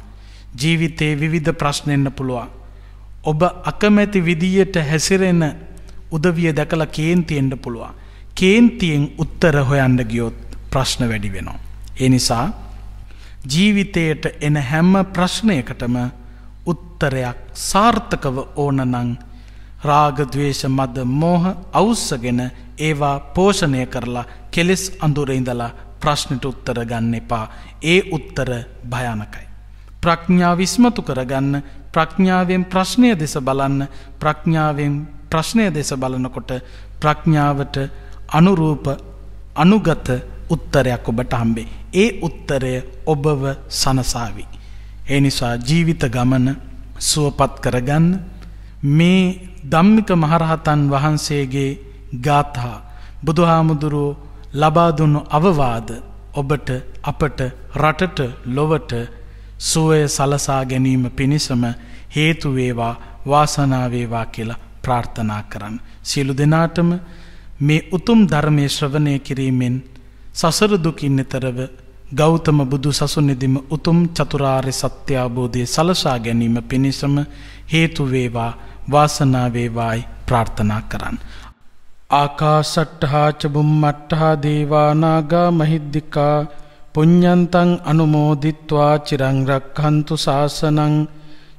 ජීවිතයේ විවිධ ප්‍රශ්නෙන්න පුළුවන්. ඔබ අකමැති විදියට හැසිරෙන උදවිය දැකලා කේන්තියෙන්ට පුළුවන්. කේන්තියෙන් උත්තර හොයන්න ගියොත් ප්‍රශ්න වැඩි වෙනවා. ඒ නිසා ජීවිතයට එන හැම ප්‍රශ්නයකටම උත්තරයක් සාර්ථකව ඕනනං රාගද්වේශ මද මෝහ අවස්සගෙන ඒවා පෝෂණය කරලා කෙලෙස් අඳුරඉඳලා ප්‍රශ්නට උත්තර ගන්න එපා ඒ උත්තර භයානකයි. ප්‍රඥාව විස්මතු කරගන්න ප්‍රඥාවෙන් ප්‍රශ්නය දෙස බලන්න ප්‍රඥාවෙන් ප්‍රශ්නය දෙස බලනකොට ප්‍රඥාවට අනුරූප අනුගත උත්තරයක් ඔබට හම්බේ. ඒ උත්තරය ඔබව සනසාවි. ඒ නිසා ජීවිත ගමන සුවපත් කරගන්න මේ ධම්මික මහරහතන් වහන්සේගේ ගාථා බුදුහාමුදුරුව ලබා දුන්නු අවවාද ඔබට අපට රටට ලොවට සුවය සලසා ගැනීම පිණිසම හේතු වේවා වාසනාව වේවා කියලා ප්‍රාර්ථනා කරන්න. සියලු දෙනාටම මේ උතුම් ධර්මය ශ්‍රවණය කිරීමෙන් සසර දුකින් එතරව ගෞතම බුදු සසුනෙදිම උතුම් චතුරාර්ය සත්‍ය අවබෝධය සලසා ගැනීම පිණිසම හේතු වේවා වාසනාව වේවායි ප්‍රාර්ථනා කරන්න. ආකාශට්ටහා චබුම්මට්ටහා දේවානාගා මහිද්దికා පුඤ්ඤන්තං අනුමෝදිත්වා චිරං රක්ඛන්තු ශාසනං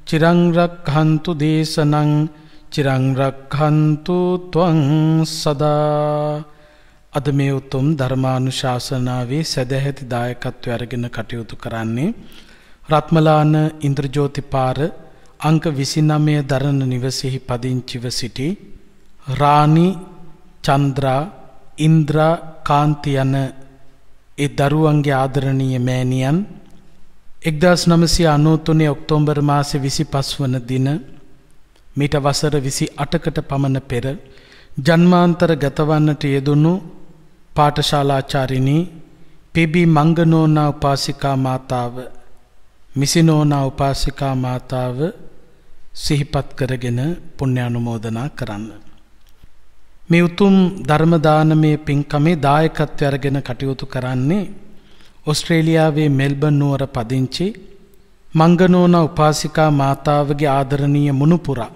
චිරං රක්ඛන්තු දේශනං චිරං රක්ඛන්තු ත්වං සදා අද මේ උතුම් ධර්මානුශාසනාවේ සදැහැති දායකත්වය අරගෙන කටයුතු කරන්නේ රත්මලාන ඉන්ද්‍රජෝති පාර අංක 29 දරණ නිවසේහි පදිංචිව සිටි රාණි චන්ද්‍රා ඉන්ද්‍රා කාන්ති යන ඒ දරුවන්ගේ ආදරණීය මෑණියන් 1993 ඔක්තෝබර් මාසේ 25 වන දින මීට වසර විසි අටකට පමණ පෙර ජන්මාන්තර ගතවන්නට යෙදුණු පාටශාලාචාරිණී පිබි මංගනෝනා උපාසිකා මාතාව මිසිනෝනා උපාසිකා මාතාව සිහිපත් කරගෙන පුණ්‍යානුමෝදනා කරන්න. මේ උතුම් ධර්මදානමය පින්කමේ දායකත්වය අරගෙන කටයුතු කරන්නේ ඔස්ට්‍රේලියාවේ මෙල්බන් නුවර පදිංචි මංගනෝනා උපාසිකා මාතාවගේ ආදරණීය මුණුපුරා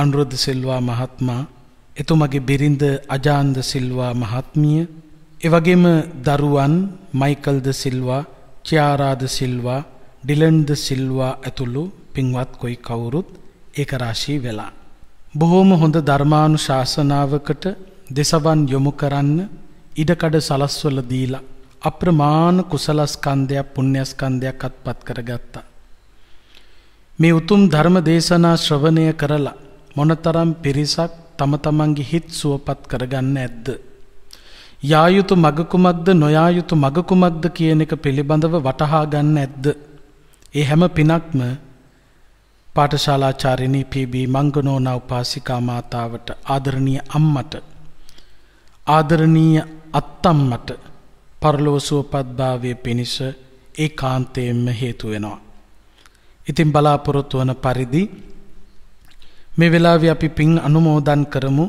අනුරුද්ධ සිල්වා මහත්මයා එතුමගේ බිරිඳ අජාන්ද සිල්වා මහත්මිය එවැගේම දරුවන් Michael de Silva Chiara de Silva Dylan de Silva ඇතුළු පින්වත් කොයි කවුරුත් ඒක රාශී වෙලා බොහෝම හොඳ ධර්මානුශාසනාවකට දෙසවන් යොමු කරන්න ඉඩකඩ සලස්වල දීලා අප්‍රමාණ කුසලස්කන්ධයක් පුණ්‍යස්කන්ධයක් අත්පත් කරගත්තා මේ උතුම් ධර්ම දේශනා ශ්‍රවණය කරලා මොනතරම් පිරිසක් තම තමන්ගේ හිත් සුවපත් කරගන්න ඇද්ද. යායුතු මගකුමක්ද නොයායුතු මගකුමක්ද කියන එක පිළිබඳව වටහා ගන්න ඇද්ද. ඒ හැම පිනක්ම පාටශාලාචාරිණී පීබී මංගනෝනා උපාසිකා මාතාවට ආදරණීය අම්මට ආදරණීය අත්තම්මට පරලොව සුවපත්භාවය පිණිස ඒ කාන්තයෙන්ම හේතු වෙනවා. ඉතින් බලාපොරොත්තු වන පරිදි මේ වෙලාවේ අපි පින් අනුමෝදන් කරමු.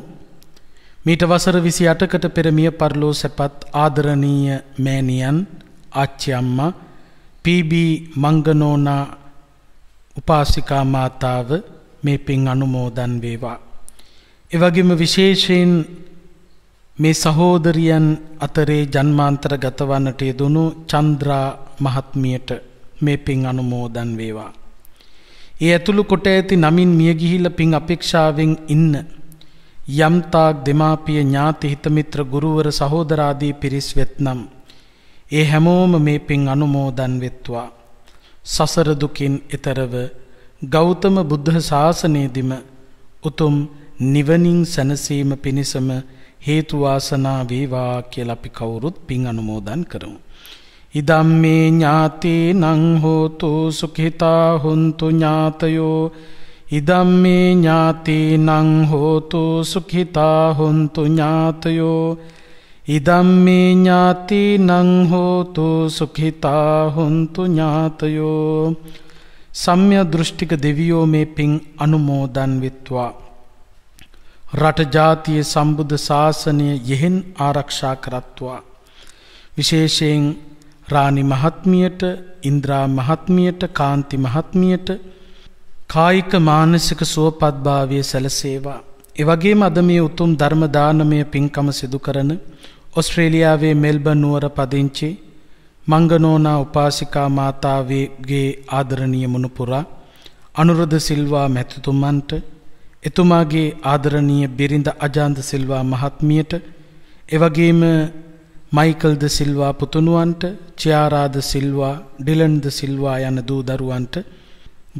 මීට වසර 28කට පෙර මිය පරලෝ සැපත් ආදරණීය මෑණියන් ආච්චි අම්මා පී.බී. මංගනෝනා උපාසිකා මාතාව මේ පින් අනුමෝදන් වේවා. එවැගේම විශේෂයෙන් මේ සහෝදරියන් අතරේ ජන්මාන්තර ගතවන්නට යෙදුණු චන්ද්‍රා මහත්මියට මේ පින් අනුමෝදන් වේවා. ඒ ඇතුළු කොට ඇති නමින් මිය ගිහිල පින් අපේක්ෂාවෙන් ඉන්න යම්තාක් දෙමාපිය ඥාති හිතමිත්‍ර ගුරුවර සහෝදරාදී පිරිස් වෙත්නම් ඒ හැමෝම මේ පින් අනුමෝදන් වෙත්වා සසර දුකින් එතරව ගෞතම බුද්ධ ශාසනයේදීම උතුම් නිවනින් සැනසීම පිණිසම හේතු වාසනා වේවා කියලා අපි කවුරුත් පින් අනුමෝදන් කරමු ඉදම්මේ ඥාතේ නං හෝතු සුඛිතා හුන්තු ඥාතයෝ ඉදම්මේ ඥාතේ නං හෝතු සුඛිතා හුන්තු ඥාතයෝ ඉදම්මේ ඥාති නං හෝතු සුඛිතා හොන්තු ඥාතයෝ සම්්‍ය දෘෂ්ටික දෙවියෝ මේ පින් අනුමෝදන් විත්වා රට ජාතිය සම්බුද්ධ ශාසනය යෙහෙන් ආරක්ෂා කරත්වා විශේෂයෙන් රාණි මහත්මියට ඉන්ද්‍රා මහත්මියට කාන්ති මහත්මියට කායික මානසික සුවපත්භාවය සැලසේවා. එවගේම අද මේ උතුම් ධර්ම දානමය පින්කම සිදු කරන ඔස්ට්‍රේලියාවේ මෙල්බන් නුවර පදිංචි මංගනෝනා උපාසිකා මාතාවගේ ආදරණීය මුණුපුරා අනුරධ සිල්වා මැතිතුමන්ට එතුමාගේ ආදරණීය බිරිඳ අජාන්ත සිල්වා මහත්මියට එවගේම මයිකල් ද සිල්වා පුතුණුවන්ට, චියාරා ද සිල්වා, ඩිලන් ද සිල්වා යන දූ දරුවන්ට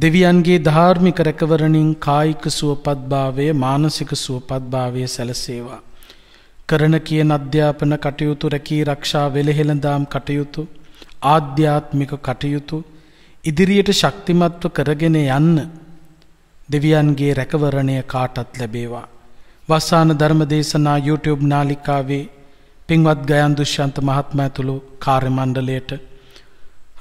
දෙවියන්ගේ ධාර්මික රැකවරණින් කායික සුවපත්භාවය, මානසික සුවපත්භාවය සැලසේවා. කරන කියන අධ්‍යාපන කටයුතු රැකී රක්ෂා වෙළහෙළඳාම් කටයුතු, ආධ්‍යාත්මික කටයුතු ඉදිරියට ශක්තිමත්ව කරගෙන යන්න දෙවියන්ගේ රැකවරණය කාටත් ලැබේවා. වස්සාන ධර්මදේශනා YouTube නාලිකාවේ පින්වත් ගයන් දුෂ්‍යන්ත මහත්මයතුළු කාර්ය මණ්ඩලයට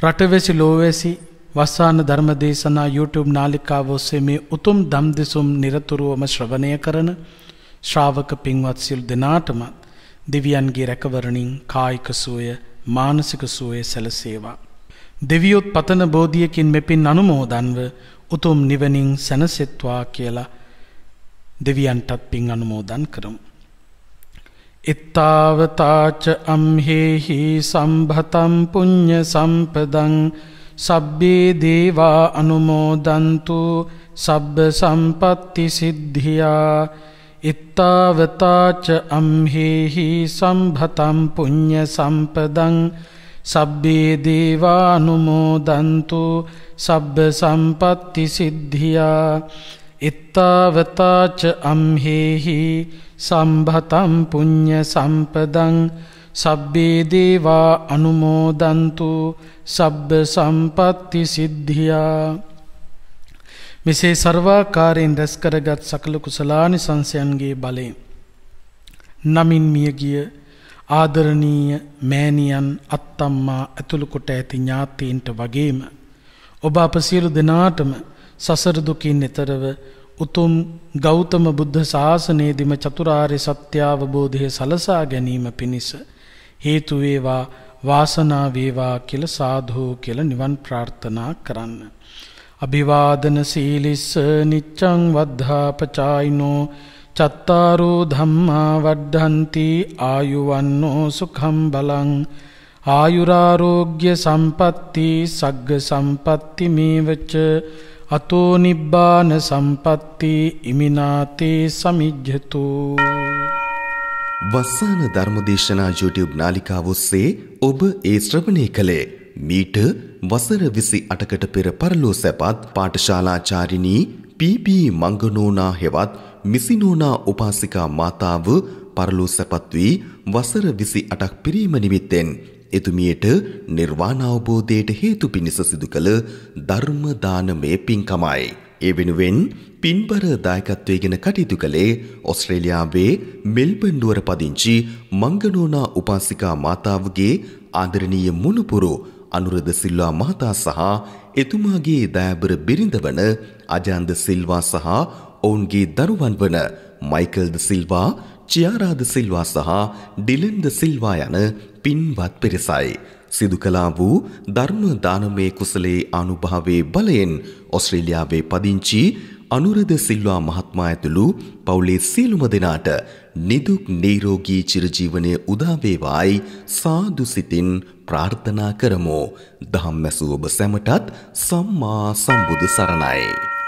රටවැසි ලෝවැසි වස්සාන ධර්මදේශනා YouTube නාලිකාව ඔස්සේ මේ උතුම් දම් දෙසුම් নিরතුරුවම ශ්‍රවණය කරන ශ්‍රාවක පින්වත් සිල් දෙනාටම දෙවියන්ගේ රැකවරණින් කායික සුවය මානසික සුවය සැලසේවා දෙවියොත් පතන බෝධියකින් මෙපින් අනුමෝදන්ව උතුම් නිවනින් සැනසෙත්වා කියලා දෙවියන්ටත් පින් අනුමෝදන් කරමු. ඉත්තාවතාච අම්හෙහි සම්භතම් පුඤ්ඤ සම්පදං සබ්බේ දේවා අනුමෝදන්තු සබ්බ සම්පatti සිද්ධියා ඉත්තාවතාච අම්හෙහි සම්භතම් පුඤ්ඤ සම්පදං සබ්බේ දේවා අනුමෝදන්තු සබ්බ සම්පatti සිද්ධියා ඉත්තාවතාච අම්හෙහි සම්භතම් පුඤ්ඤ සම්පදං සබ්බේ දේවා අනුමෝදන්තු සබ්බ සම්පatti සිද්ධියා මෙසේ ਸਰවාකාරයෙන් රැස්කරගත් සකල කුසලානි සංසයන්ගේ බලේ නමින් මියගිය ආදරණීය මෑණියන් අත්තම්මා ඇතුළු කොට ඇති ඥාතීන්ට වගේම ඔබ අප සියලු දෙනාටම සසර දුකින් එතරව උතුම් ගෞතම බුද්ධ ශාසනයේදීම චතුරාර්ය සත්‍ය අවබෝධය සලසා ගැනීම පිණිස හේතු වේවා වාසනා වේවා කියලා සාධු කියලා නිවන් ප්‍රාර්ථනා කරන්න. අභිවාදන සීලිස්ස නිච්ඡං වද්ධා පචායිනෝ චත්තාරෝ ධම්මා වඩ්ධಂತಿ ආයුවන්නෝ සුඛම් බලං ආයුරාෝග්‍ය සම්පatti සග්ග සම්පatti මේවච අතෝ නිබ්බාන සම්පත්ති ඉමිනාතේ සමිජ්ජතු වස්සාන ධර්මදේශනා YouTube නාලිකාව ඔස්සේ ඔබ ඒ ශ්‍රවණය කළේ මීට වසර 28කට පෙර පරලෝ සැපත් පාඨශාලාචාරිණී පීපී මංගනෝනා හෙවත් මිසිනෝනා උපාසිකා මාතාව පරලෝ සැපත් වී වසර 28ක් පිරීම නිමිත්තෙන් එතුමියට නිර්වාණාවබෝධයට හේතු පිණිස සිදු කළ ධර්ම දානමය පින්කමයි. ඒ වෙනුවෙන් පින්බර දායකත්වයේගෙන කටයුතු කළේ ඔස්ට්‍රේලියාවේ මෙල්බන් නුවර පදිංචි මංගනෝනා උපාසිකා මාතාවගේ ආදරණීය මුණුපුරු අනුරද සිල්වා මහතා සහ එතුමාගේ දයාබර බිරිඳවන අජන්ද සිල්වා සහ ඔවුන්ගේ දරුවන් වන මයිකල්ද සිල්වා චියාරාද සිල්වා සහ ඩිලන්ද සිල්වා යන පින්වත් පිරිසයි. සිදු කලා වූ ධර්ම දානමය කුසලේ අනුභවයේ බලයෙන් ඔස්ට්‍රේලියාවේ පදිංචි අනුරද සිල්වා මහත්මයා ඇතුළු පවුලේ සියලුම දෙනාට නිදුක් නිරෝගී චිරජීවනය උදා වේවායි සාදු සිතින් ප්‍රාර්ථනා කරමු. ධම්මැසු ඔබ සැමටත් සම්මා සම්බුදු සරණයි.